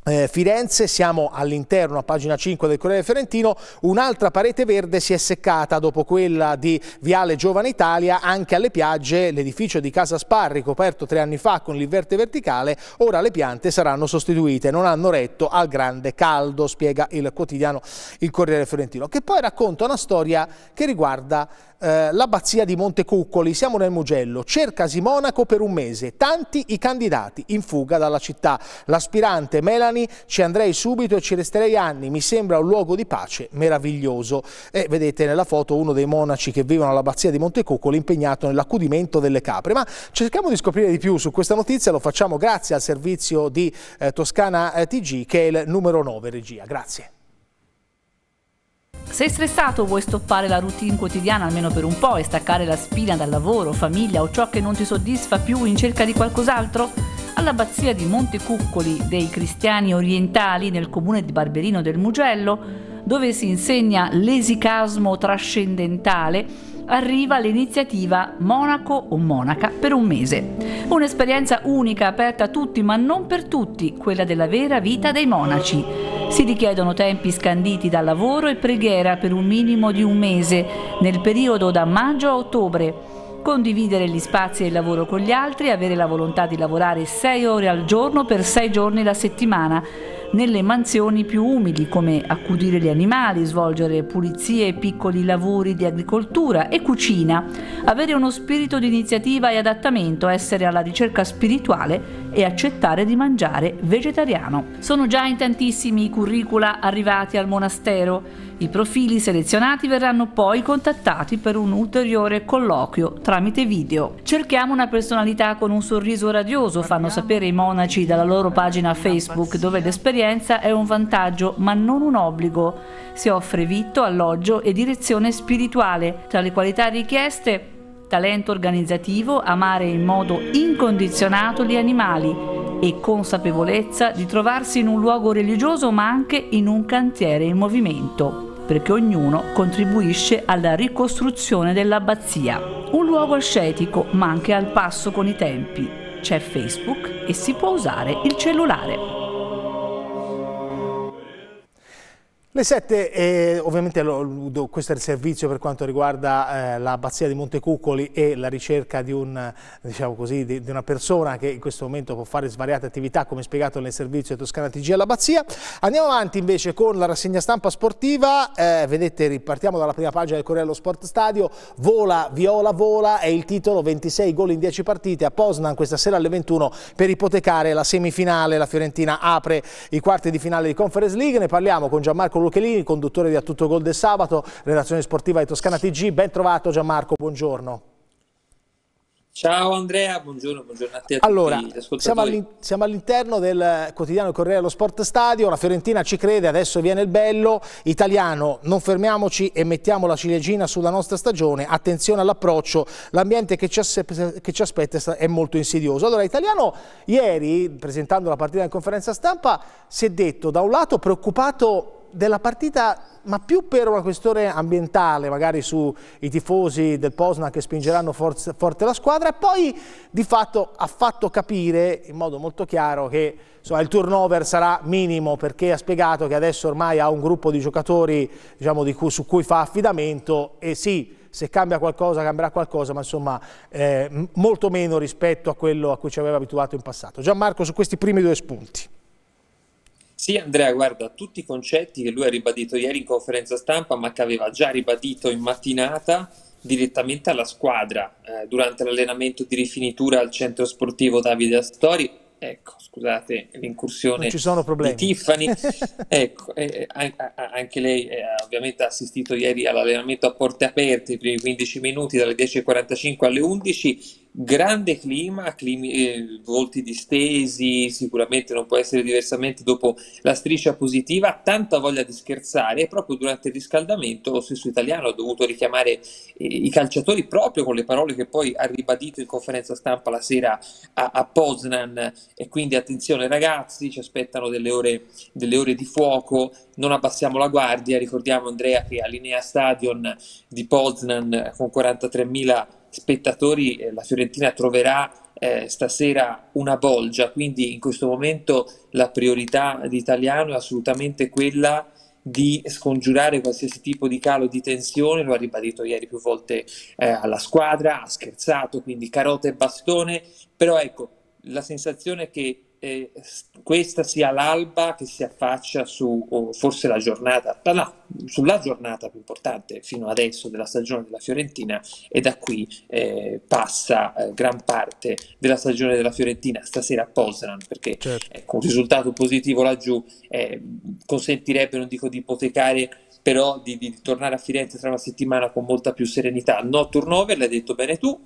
eh, Firenze, siamo all'interno, a pagina 5 del Corriere Ferentino, un'altra parete verde si è seccata dopo quella di Viale Giovane Italia, anche alle piagge l'edificio di Casa Sparri coperto tre anni fa con l'inverte verticale, ora le piante saranno sostituite, non hanno retto al grande caldo, spiega il quotidiano Il Corriere Ferentino, che poi racconta una storia che riguarda eh, l'abbazia di Montecuccoli, siamo nel Mugello, cercasi Monaco per un mese, tanti i candidati in fuga dalla città. L'aspirante Melanie ci andrei subito e ci resterei anni, mi sembra un luogo di pace meraviglioso. E vedete nella foto uno dei monaci che vivono all'abbazia di Montecuccoli impegnato nell'accudimento delle capre. Ma cerchiamo di scoprire di più su questa notizia, lo facciamo grazie al servizio di eh, Toscana eh, TG che è il numero 9 regia. Grazie. Sei stressato o vuoi stoppare la routine quotidiana almeno per un po' e staccare la spina dal lavoro, famiglia o ciò che non ti soddisfa più in cerca di qualcos'altro? All'abbazia di Montecuccoli dei Cristiani Orientali nel comune di Barberino del Mugello, dove si insegna l'esicasmo trascendentale, arriva l'iniziativa Monaco o Monaca per un mese. Un'esperienza unica aperta a tutti, ma non per tutti, quella della vera vita dei monaci. Si richiedono tempi scanditi da lavoro e preghiera per un minimo di un mese, nel periodo da maggio a ottobre condividere gli spazi e il lavoro con gli altri, avere la volontà di lavorare 6 ore al giorno per 6 giorni la settimana, nelle mansioni più umili come accudire gli animali, svolgere pulizie e piccoli lavori di agricoltura e cucina, avere uno spirito di iniziativa e adattamento, essere alla ricerca spirituale e accettare di mangiare vegetariano. Sono già in tantissimi i curricula arrivati al monastero. I profili selezionati verranno poi contattati per un ulteriore colloquio tramite video. Cerchiamo una personalità con un sorriso radioso, fanno sapere i monaci dalla loro pagina Facebook dove l'esperienza esperienza è un vantaggio, ma non un obbligo. Si offre vitto, alloggio e direzione spirituale. Tra le qualità richieste, talento organizzativo, amare in modo incondizionato gli animali e consapevolezza di trovarsi in un luogo religioso ma anche in un cantiere in movimento perché ognuno contribuisce alla ricostruzione dell'abbazia. Un luogo ascetico, ma anche al passo con i tempi. C'è Facebook e si può usare il cellulare. Le 7, eh, ovviamente lo, questo è il servizio per quanto riguarda eh, l'abbazia di Montecuccoli e la ricerca di, un, diciamo così, di, di, una persona che in questo momento può fare svariate attività come spiegato nel servizio Toscana TG all'abbazia. Andiamo avanti invece con la rassegna stampa sportiva, eh, vedete ripartiamo dalla prima pagina del Corriere dello Sport Stadio, vola, viola, vola è il titolo, 26 gol in 10 partite a Poznan questa sera alle 21 per ipotecare la semifinale, la Fiorentina apre i quarti di finale di Conference League, ne parliamo con Gianmarco Gianmarco Luchelini, conduttore di A Tutto Gol del Sabato, redazione sportiva di Toscana TG. Ben trovato Gianmarco, buongiorno. Ciao Andrea, buongiorno, buongiorno a te. A allora, siamo, all'interno del quotidiano Corriere dello Sport Stadio, la Fiorentina ci crede, adesso viene il bello, italiano, non fermiamoci e mettiamo la ciliegina sulla nostra stagione, attenzione all'approccio, l'ambiente che, che ci aspetta è molto insidioso. Allora, italiano ieri, presentando la partita in conferenza stampa, si è detto da un lato preoccupato della partita ma più per una questione ambientale, magari sui tifosi del Posna che spingeranno forse, forte la squadra e poi di fatto ha fatto capire in modo molto chiaro che insomma, il turnover sarà minimo perché ha spiegato che adesso ormai ha un gruppo di giocatori diciamo, di cui, su cui fa affidamento e sì, se cambia qualcosa cambierà qualcosa, ma insomma eh, molto meno rispetto a quello a cui ci aveva abituato in passato. Gianmarco su questi primi due spunti. Sì, Andrea, guarda, tutti i concetti che lui ha ribadito ieri in conferenza stampa, ma che aveva già ribadito in mattinata direttamente alla squadra eh, durante l'allenamento di rifinitura al centro sportivo Davide Astori. Ecco, scusate l'incursione di Tiffany. ecco, eh, anche lei eh, ovviamente ha assistito ieri all'allenamento a porte aperte i primi 15 minuti dalle 10.45 alle 11 Grande clima, climi, eh, volti distesi, sicuramente non può essere diversamente dopo la striscia positiva, tanta voglia di scherzare e proprio durante il riscaldamento lo stesso italiano ha dovuto richiamare eh, i calciatori proprio con le parole che poi ha ribadito in conferenza stampa la sera a, a Poznan e quindi attenzione ragazzi, ci aspettano delle ore, delle ore di fuoco, non abbassiamo la guardia, ricordiamo Andrea che a Linea Stadion di Poznan con 43.000 spettatori eh, la Fiorentina troverà eh, stasera una bolgia, quindi in questo momento la priorità di Italiano è assolutamente quella di scongiurare qualsiasi tipo di calo di tensione, lo ha ribadito ieri più volte eh, alla squadra, ha scherzato, quindi carota e bastone, però ecco, la sensazione è che eh, questa sia l'alba che si affaccia su forse la giornata, là, sulla giornata più importante fino adesso della stagione della Fiorentina e da qui eh, passa eh, gran parte della stagione della Fiorentina stasera a Poznan perché certo. ecco, un risultato positivo laggiù eh, consentirebbe, non dico di ipotecare però di, di tornare a Firenze tra una settimana con molta più serenità. No turnover, l'hai detto bene tu,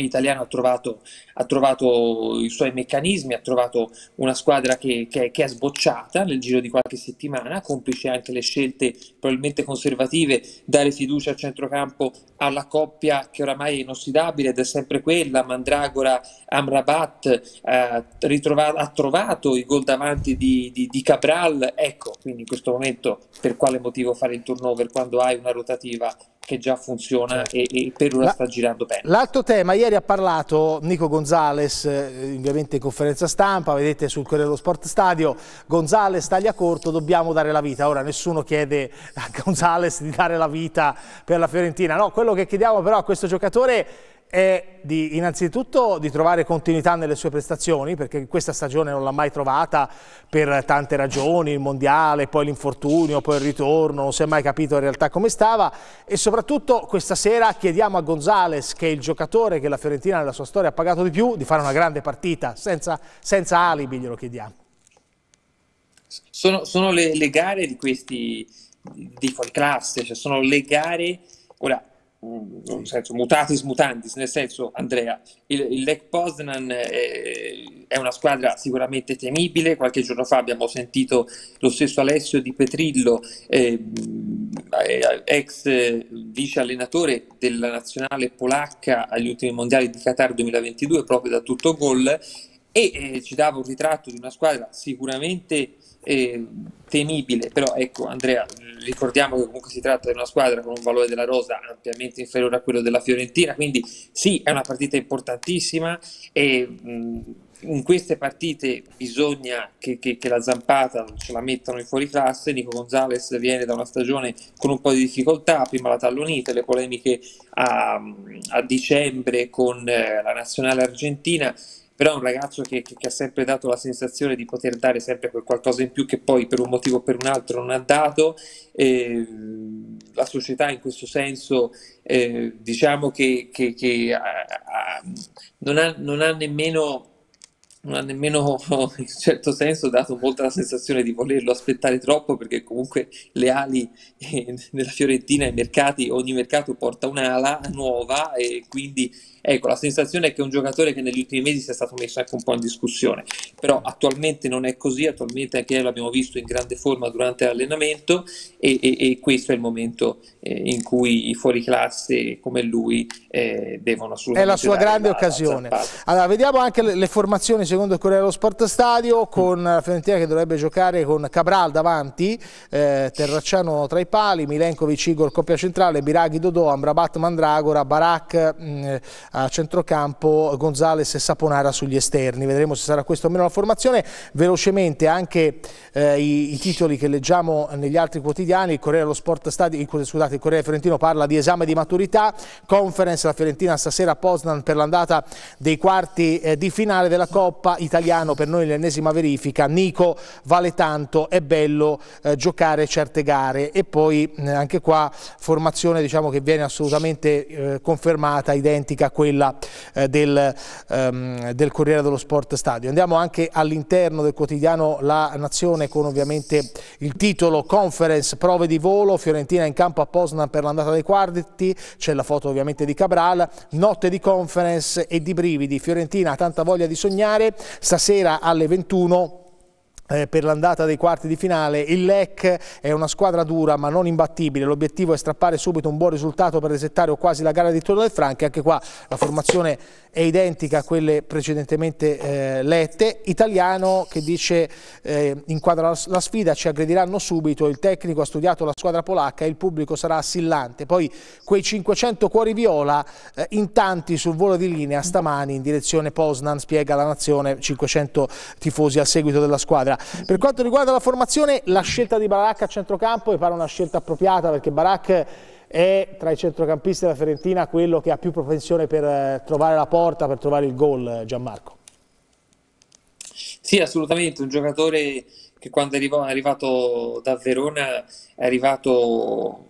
l'italiano ha trovato, ha trovato, i suoi meccanismi, ha trovato una squadra che, che, che, è sbocciata nel giro di qualche settimana, complice anche le scelte probabilmente conservative, dare fiducia al centrocampo alla coppia che oramai è inossidabile ed è sempre quella, Mandragora Amrabat eh, ritrova, ha trovato i gol davanti di, di, di, Cabral, ecco quindi in questo momento per quale motivo fare il turnover quando hai una rotativa che già funziona certo. e, e per ora La, sta girando bene. L'altro tema, ieri ha parlato Nico Gonzales, ovviamente eh, in conferenza stampa, vedete sul Corriere dello Sport Stadio, Gonzales taglia corto, dobbiamo dare la vita. Ora nessuno chiede a Gonzales di dare la vita per la Fiorentina, no, quello che chiediamo però a questo giocatore è è di, innanzitutto di trovare continuità nelle sue prestazioni, perché questa stagione non l'ha mai trovata per tante ragioni, il mondiale, poi l'infortunio, poi il ritorno, non si è mai capito in realtà come stava e soprattutto questa sera chiediamo a Gonzales, che è il giocatore che la Fiorentina nella sua storia ha pagato di più, di fare una grande partita, senza, senza alibi glielo chiediamo. Sono, sono le, le, gare di questi di fuori classe, cioè sono le gare... Ora, nel senso, mutatis mutandis, nel senso Andrea, il, il Lech Poznan è, è, una squadra sicuramente temibile, qualche giorno fa abbiamo sentito lo stesso Alessio Di Petrillo, ehm, eh, ex vice allenatore della nazionale polacca agli ultimi mondiali di Qatar 2022, proprio da tutto gol, e eh, ci dava un ritratto di una squadra sicuramente eh, temibile, però ecco Andrea, ricordiamo che comunque si tratta di una squadra con un valore della rosa ampiamente inferiore a quello della Fiorentina, quindi sì, è una partita importantissima e mh, in queste partite bisogna che, che, che, la zampata ce la mettano in fuori classe. Nico Gonzalez viene da una stagione con un po' di difficoltà, prima la tallonite, le polemiche a, a dicembre con eh, la nazionale argentina però è un ragazzo che, che, che, ha sempre dato la sensazione di poter dare sempre quel qualcosa in più che poi per un motivo o per un altro non ha dato. E, la società in questo senso eh, diciamo che, che ha, ah, ha, ah, non, ha, non ha nemmeno non ha nemmeno in certo senso dato molta la sensazione di volerlo aspettare troppo perché comunque le ali eh, nella Fiorentina i mercati, ogni mercato porta un'ala nuova e quindi Ecco, la sensazione è che è un giocatore che negli ultimi mesi sia stato messo anche ecco, un po' in discussione, però attualmente non è così, attualmente anche lei l'abbiamo visto in grande forma durante l'allenamento e, e, e questo è il momento eh, in cui i fuoriclasse come lui eh, devono assolutamente... È la sua grande la, occasione. La allora, vediamo anche le, le formazioni secondo il Corriere dello Sport Stadio con mm. la Fiorentina che dovrebbe giocare con Cabral davanti, eh, Terracciano tra i pali, Milenkovic, Igor coppia centrale, Biraghi, Dodò, Amrabat, Mandragora, Barak... Mh, mm, a centrocampo Gonzales e Saponara sugli esterni, vedremo se sarà questo o meno la formazione, velocemente anche eh, i, i, titoli che leggiamo negli altri quotidiani, il Corriere dello Sport Stadi, eh, scusate, il Corriere Fiorentino parla di esame di maturità, conference la Fiorentina stasera a Poznan per l'andata dei quarti eh, di finale della Coppa Italiano, per noi l'ennesima verifica, Nico vale tanto, è bello eh, giocare certe gare e poi eh, anche qua formazione diciamo, che viene assolutamente eh, confermata, identica a quella quella eh, del, ehm, del, Corriere dello Sport Stadio. Andiamo anche all'interno del quotidiano La Nazione con ovviamente il titolo Conference, prove di volo, Fiorentina in campo a Poznan per l'andata dei quarti, c'è la foto ovviamente di Cabral, notte di conference e di brividi, Fiorentina ha tanta voglia di sognare, stasera alle 21 eh, per l'andata dei quarti di finale. Il LEC è una squadra dura ma non imbattibile, l'obiettivo è strappare subito un buon risultato per resettare o quasi la gara di Torno del Franchi, anche qua la formazione è identica a quelle precedentemente eh, lette. Italiano che dice eh, inquadra la sfida, ci aggrediranno subito, il tecnico ha studiato la squadra polacca e il pubblico sarà assillante. Poi quei 500 cuori viola eh, in tanti sul volo di linea stamani in direzione Poznan, spiega la nazione, 500 tifosi a seguito della squadra. Per quanto riguarda la formazione, la scelta di Baracca a centrocampo mi pare una scelta appropriata perché Baracca è tra i centrocampisti della Fiorentina quello che ha più propensione per eh, trovare la porta, per trovare il gol, eh, Gianmarco. Sì, assolutamente, un giocatore che quando è arrivato da Verona è arrivato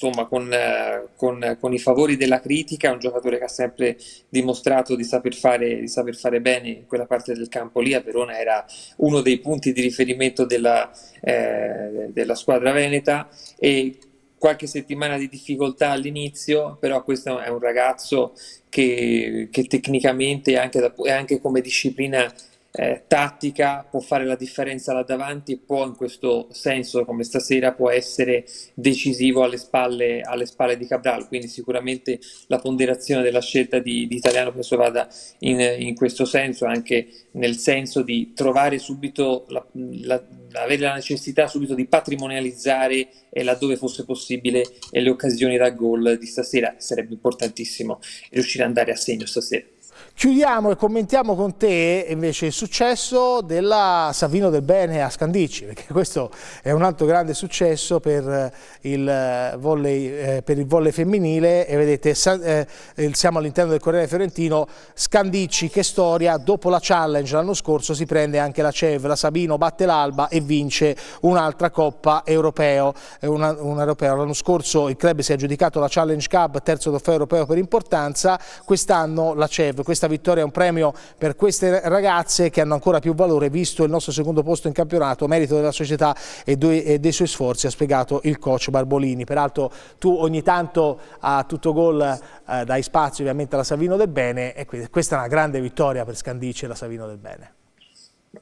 insomma, con, eh, con, con, i favori della critica, un giocatore che ha sempre dimostrato di saper, fare, di saper fare bene in quella parte del campo lì. A Verona era uno dei punti di riferimento della, eh, della squadra veneta e qualche settimana di difficoltà all'inizio, però questo è un ragazzo che, che tecnicamente e anche, anche, come disciplina eh, tattica può fare la differenza là davanti e può in questo senso, come stasera, può essere decisivo alle spalle, alle spalle di Cabral. Quindi sicuramente la ponderazione della scelta di, di Italiano penso vada in, in, questo senso, anche nel senso di trovare subito, la, la, avere la necessità subito di patrimonializzare e laddove fosse possibile le occasioni da gol di stasera. Sarebbe importantissimo riuscire ad andare a segno stasera. Chiudiamo e commentiamo con te invece il successo della Savino del Bene a Scandicci, perché questo è un altro grande successo per eh, il eh, volley, eh, per il volley femminile e vedete siamo all'interno del Corriere Fiorentino, Scandicci che storia, dopo la challenge l'anno scorso si prende anche la CEV, la Savino batte l'Alba e vince un'altra Coppa Europeo, una, un europeo. l'anno scorso il club si è aggiudicato la Challenge Cup, terzo trofeo europeo per importanza, quest'anno la CEV, questa vittoria è un premio per queste ragazze che hanno ancora più valore visto il nostro secondo posto in campionato, merito della società e dei suoi sforzi, ha spiegato il coach Barbolini. Peraltro tu ogni tanto a tutto gol eh, dai spazio ovviamente alla Savino del Bene e questa è una grande vittoria per Scandice e la Savino del Bene.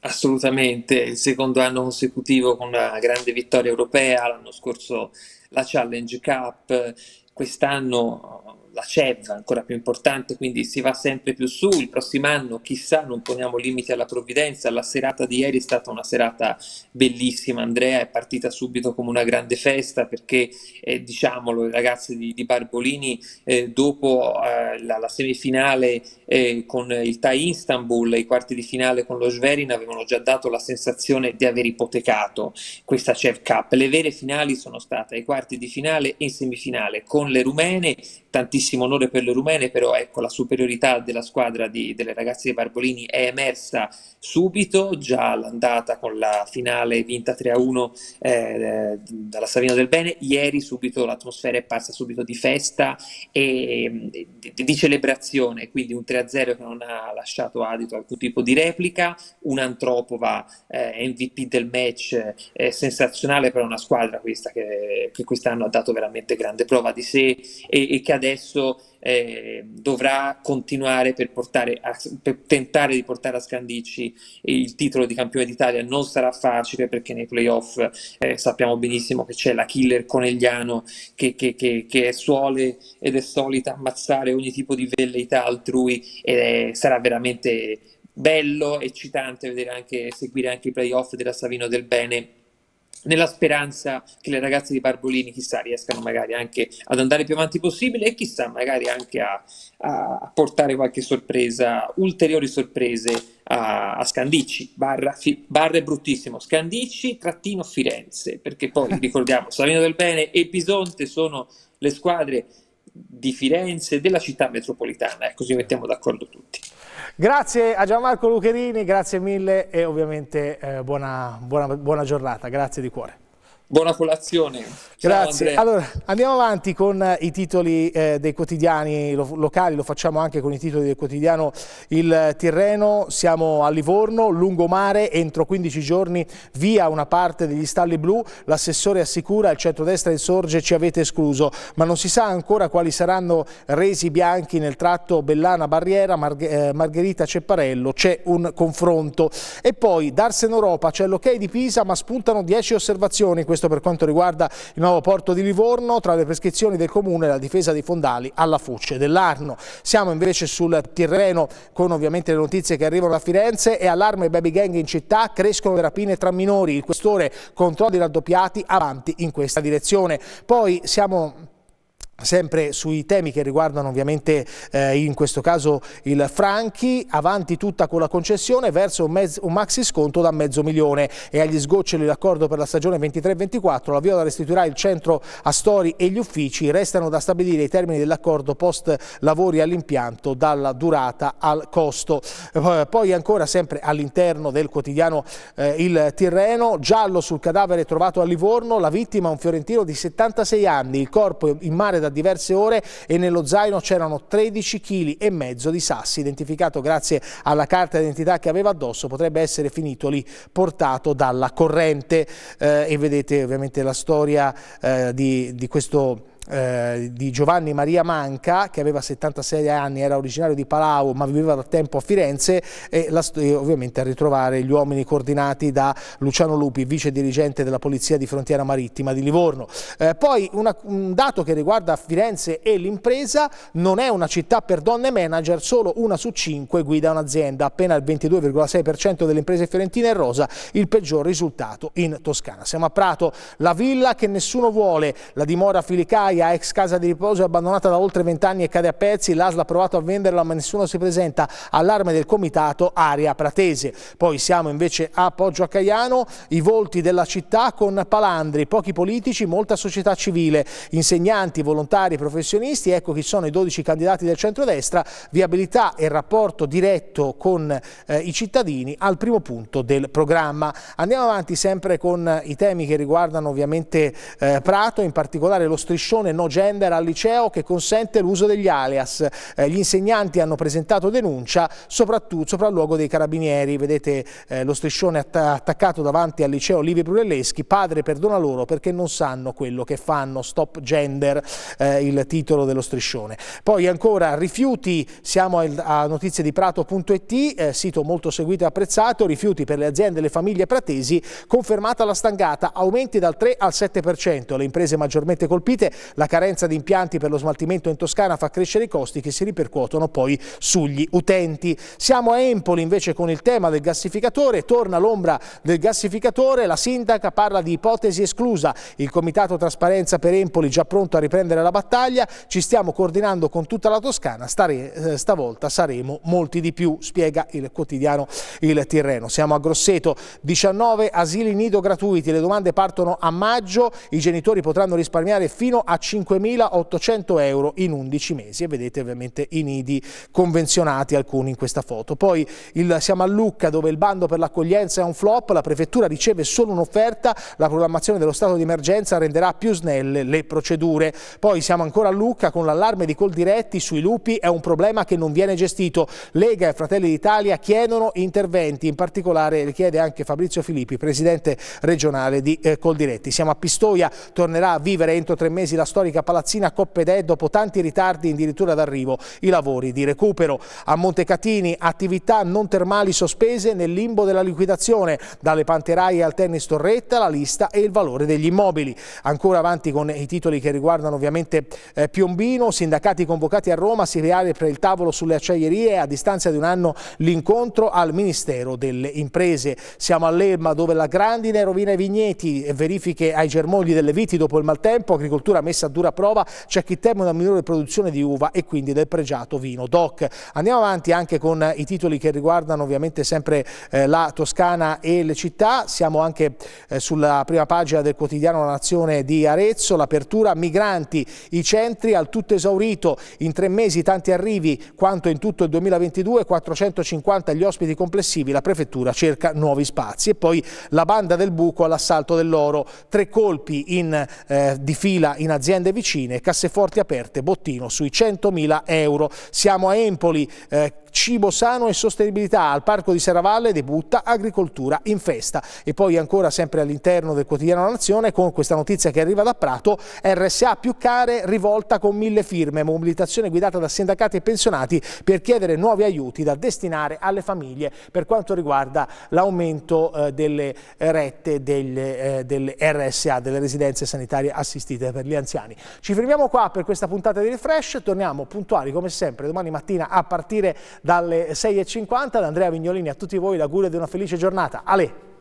Assolutamente, il secondo anno consecutivo con una grande vittoria europea, l'anno scorso la Challenge Cup, quest'anno la CEV ancora più importante, quindi si va sempre più su, il prossimo anno chissà, non poniamo limiti alla provvidenza, la serata di ieri è stata una serata bellissima, Andrea è partita subito come una grande festa perché eh, diciamolo, i ragazzi di, di Barbolini eh, dopo eh, la, la, semifinale eh, con il TAI Istanbul i quarti di finale con lo Sverin avevano già dato la sensazione di aver ipotecato questa CEV Cup. Le vere finali sono state ai quarti di finale e in semifinale con le rumene, tantissimo onore per le rumene, però ecco la superiorità della squadra di, delle ragazze di Barbolini è emersa subito, già l'andata con la finale vinta 3-1 eh, dalla Savina del Bene, ieri subito l'atmosfera è parsa subito di festa e, eh, di, di celebrazione, quindi un 3 1 3-0 che non ha lasciato adito alcun tipo di replica, un'antropova eh, MVP del match eh, sensazionale per una squadra questa che, che, quest'anno ha dato veramente grande prova di sé e, e che adesso eh, dovrà continuare per, portare a, per, tentare di portare a Scandicci il titolo di campione d'Italia. Non sarà facile perché nei playoff eh, sappiamo benissimo che c'è la killer Conegliano che, che, che, che, è suole ed è solita ammazzare ogni tipo di velleità altrui e eh, sarà veramente bello, eccitante vedere anche, seguire anche i playoff della Savino del Bene nella speranza che le ragazze di Barbolini chissà riescano magari anche ad andare più avanti possibile e chissà magari anche a, a portare qualche sorpresa, ulteriori sorprese a, a Scandicci, barra, fi, barra è bruttissimo, Scandicci trattino Firenze, perché poi ricordiamo Savino del Bene e Pisonte sono le squadre di Firenze, della città metropolitana, così ecco, mettiamo d'accordo tutti. Grazie a Gianmarco Lucherini, grazie mille e ovviamente eh, buona, buona, buona giornata, grazie di cuore. Buona colazione. Ciao, Grazie. Andrea. Allora, andiamo avanti con eh, i titoli eh, dei quotidiani lo locali, lo facciamo anche con i titoli del quotidiano Il Tirreno, siamo a Livorno, lungomare, entro 15 giorni via una parte degli stalli blu, l'assessore assicura, il centrodestra Sorge ci avete escluso, ma non si sa ancora quali saranno resi bianchi nel tratto Bellana-Barriera, Marghe eh, Margherita-Cepparello, c'è un confronto. E poi Darsen Europa, c'è cioè l'ok di Pisa, ma spuntano 10 osservazioni questo per quanto riguarda il nuovo porto di Livorno, tra le prescrizioni del Comune la difesa dei fondali alla Fucce dell'Arno. Siamo invece sul Tirreno con ovviamente le notizie che arrivano da Firenze e allarme baby gang in città, crescono le rapine tra minori, il questore controlli raddoppiati avanti in questa direzione. Poi siamo sempre sui temi che riguardano ovviamente eh, in questo caso il Franchi, avanti tutta con la concessione verso un, mezzo, un maxi sconto da mezzo milione e agli sgoccioli l'accordo per la stagione 23-24, la Viola restituirà il centro Astori e gli uffici, restano da stabilire i termini dell'accordo post lavori all'impianto dalla durata al costo. Eh, poi ancora sempre all'interno del quotidiano eh, il Tirreno, giallo sul cadavere trovato a Livorno, la vittima un fiorentino di 76 anni, il corpo in mare da da diverse ore e nello zaino c'erano 13 kg e mezzo di sassi, identificato grazie alla carta d'identità che aveva addosso, potrebbe essere finito lì portato dalla corrente eh, e vedete ovviamente la storia eh, di, di questo eh, di Giovanni Maria Manca, che aveva 76 anni, era originario di Palau ma viveva da tempo a Firenze, e, la, e ovviamente a ritrovare gli uomini coordinati da Luciano Lupi, vice dirigente della Polizia di Frontiera Marittima di Livorno. Eh, poi una, un dato che riguarda Firenze e l'impresa, non è una città per donne manager, solo una su cinque guida un'azienda, appena il 22,6% delle imprese fiorentine è rosa, il peggior risultato in Toscana. Siamo a Prato, la villa che nessuno vuole, la dimora Filicai Baia, ex casa di riposo, è abbandonata da oltre vent'anni e cade a pezzi. L'ASL ha provato a venderla ma nessuno si presenta. Allarme del comitato Aria Pratese. Poi siamo invece a Poggio a Caiano, i volti della città con palandri, pochi politici, molta società civile, insegnanti, volontari, professionisti. Ecco chi sono i 12 candidati del centrodestra, viabilità e rapporto diretto con eh, i cittadini al primo punto del programma. Andiamo avanti sempre con eh, i temi che riguardano ovviamente eh, Prato, in particolare lo striscione istruzione no gender al liceo che consente l'uso degli alias. Eh, gli insegnanti hanno presentato denuncia soprattutto sopralluogo dei carabinieri. Vedete eh, lo striscione att attaccato davanti al liceo Livi Brunelleschi. Padre perdona loro perché non sanno quello che fanno. Stop gender, eh, il titolo dello striscione. Poi ancora rifiuti, siamo a notizie di Prato.it, eh, sito molto seguito e apprezzato, rifiuti per le aziende e le famiglie pratesi, confermata la stangata, aumenti dal 3 al 7%. Le imprese maggiormente colpite la carenza di impianti per lo smaltimento in Toscana fa crescere i costi che si ripercuotono poi sugli utenti. Siamo a Empoli invece con il tema del gassificatore, torna l'ombra del gassificatore, la sindaca parla di ipotesi esclusa, il Comitato Trasparenza per Empoli già pronto a riprendere la battaglia, ci stiamo coordinando con tutta la Toscana, Stare, eh, stavolta saremo molti di più, spiega il quotidiano Il Tirreno. Siamo a Grosseto, 19 asili nido gratuiti, le domande partono a maggio, i genitori potranno risparmiare fino a 5.800 euro in 11 mesi e vedete ovviamente i nidi convenzionati alcuni in questa foto. Poi il, siamo a Lucca dove il bando per l'accoglienza è un flop, la prefettura riceve solo un'offerta, la programmazione dello stato di emergenza renderà più snelle le procedure. Poi siamo ancora a Lucca con l'allarme di Coldiretti sui lupi, è un problema che non viene gestito. Lega e Fratelli d'Italia chiedono interventi, in particolare richiede anche Fabrizio Filippi, presidente regionale di eh, Coldiretti. Siamo a Pistoia, tornerà a vivere entro tre mesi la storica palazzina Coppedè dopo tanti ritardi addirittura d'arrivo i lavori di recupero. A Montecatini attività non termali sospese nel limbo della liquidazione, dalle Panteraie al tennis Torretta la lista e il valore degli immobili. Ancora avanti con i titoli che riguardano ovviamente eh, Piombino, sindacati convocati a Roma si riapre il tavolo sulle acciaierie a distanza di un anno l'incontro al Ministero delle Imprese. Siamo all'Elma dove la grandine rovina i vigneti, verifiche ai germogli delle viti dopo il maltempo, agricoltura messa messa a dura prova c'è chi teme una migliore produzione di uva e quindi del pregiato vino DOC. Andiamo avanti anche con i titoli che riguardano ovviamente sempre eh, la Toscana e le città, siamo anche eh, sulla prima pagina del quotidiano La Nazione di Arezzo, l'apertura migranti, i centri al tutto esaurito, in tre mesi tanti arrivi quanto in tutto il 2022, 450 gli ospiti complessivi, la prefettura cerca nuovi spazi e poi la banda del buco all'assalto dell'oro, tre colpi in, eh, di fila in azienda aziende vicine, casseforti aperte, bottino sui 100.000 euro. Siamo a Empoli, eh, cibo sano e sostenibilità al Parco di Serravalle debutta agricoltura in festa. E poi ancora sempre all'interno del quotidiano La Nazione con questa notizia che arriva da Prato, RSA più care rivolta con mille firme, mobilitazione guidata da sindacati e pensionati per chiedere nuovi aiuti da destinare alle famiglie per quanto riguarda l'aumento eh, delle rette delle, eh, delle RSA, delle residenze sanitarie assistite per gli anziani. Ci fermiamo qua per questa puntata di Refresh, torniamo puntuali come sempre domani mattina a partire dalle 6.50. Ad Andrea Vignolini a tutti voi l'augurio di una felice giornata. Ale!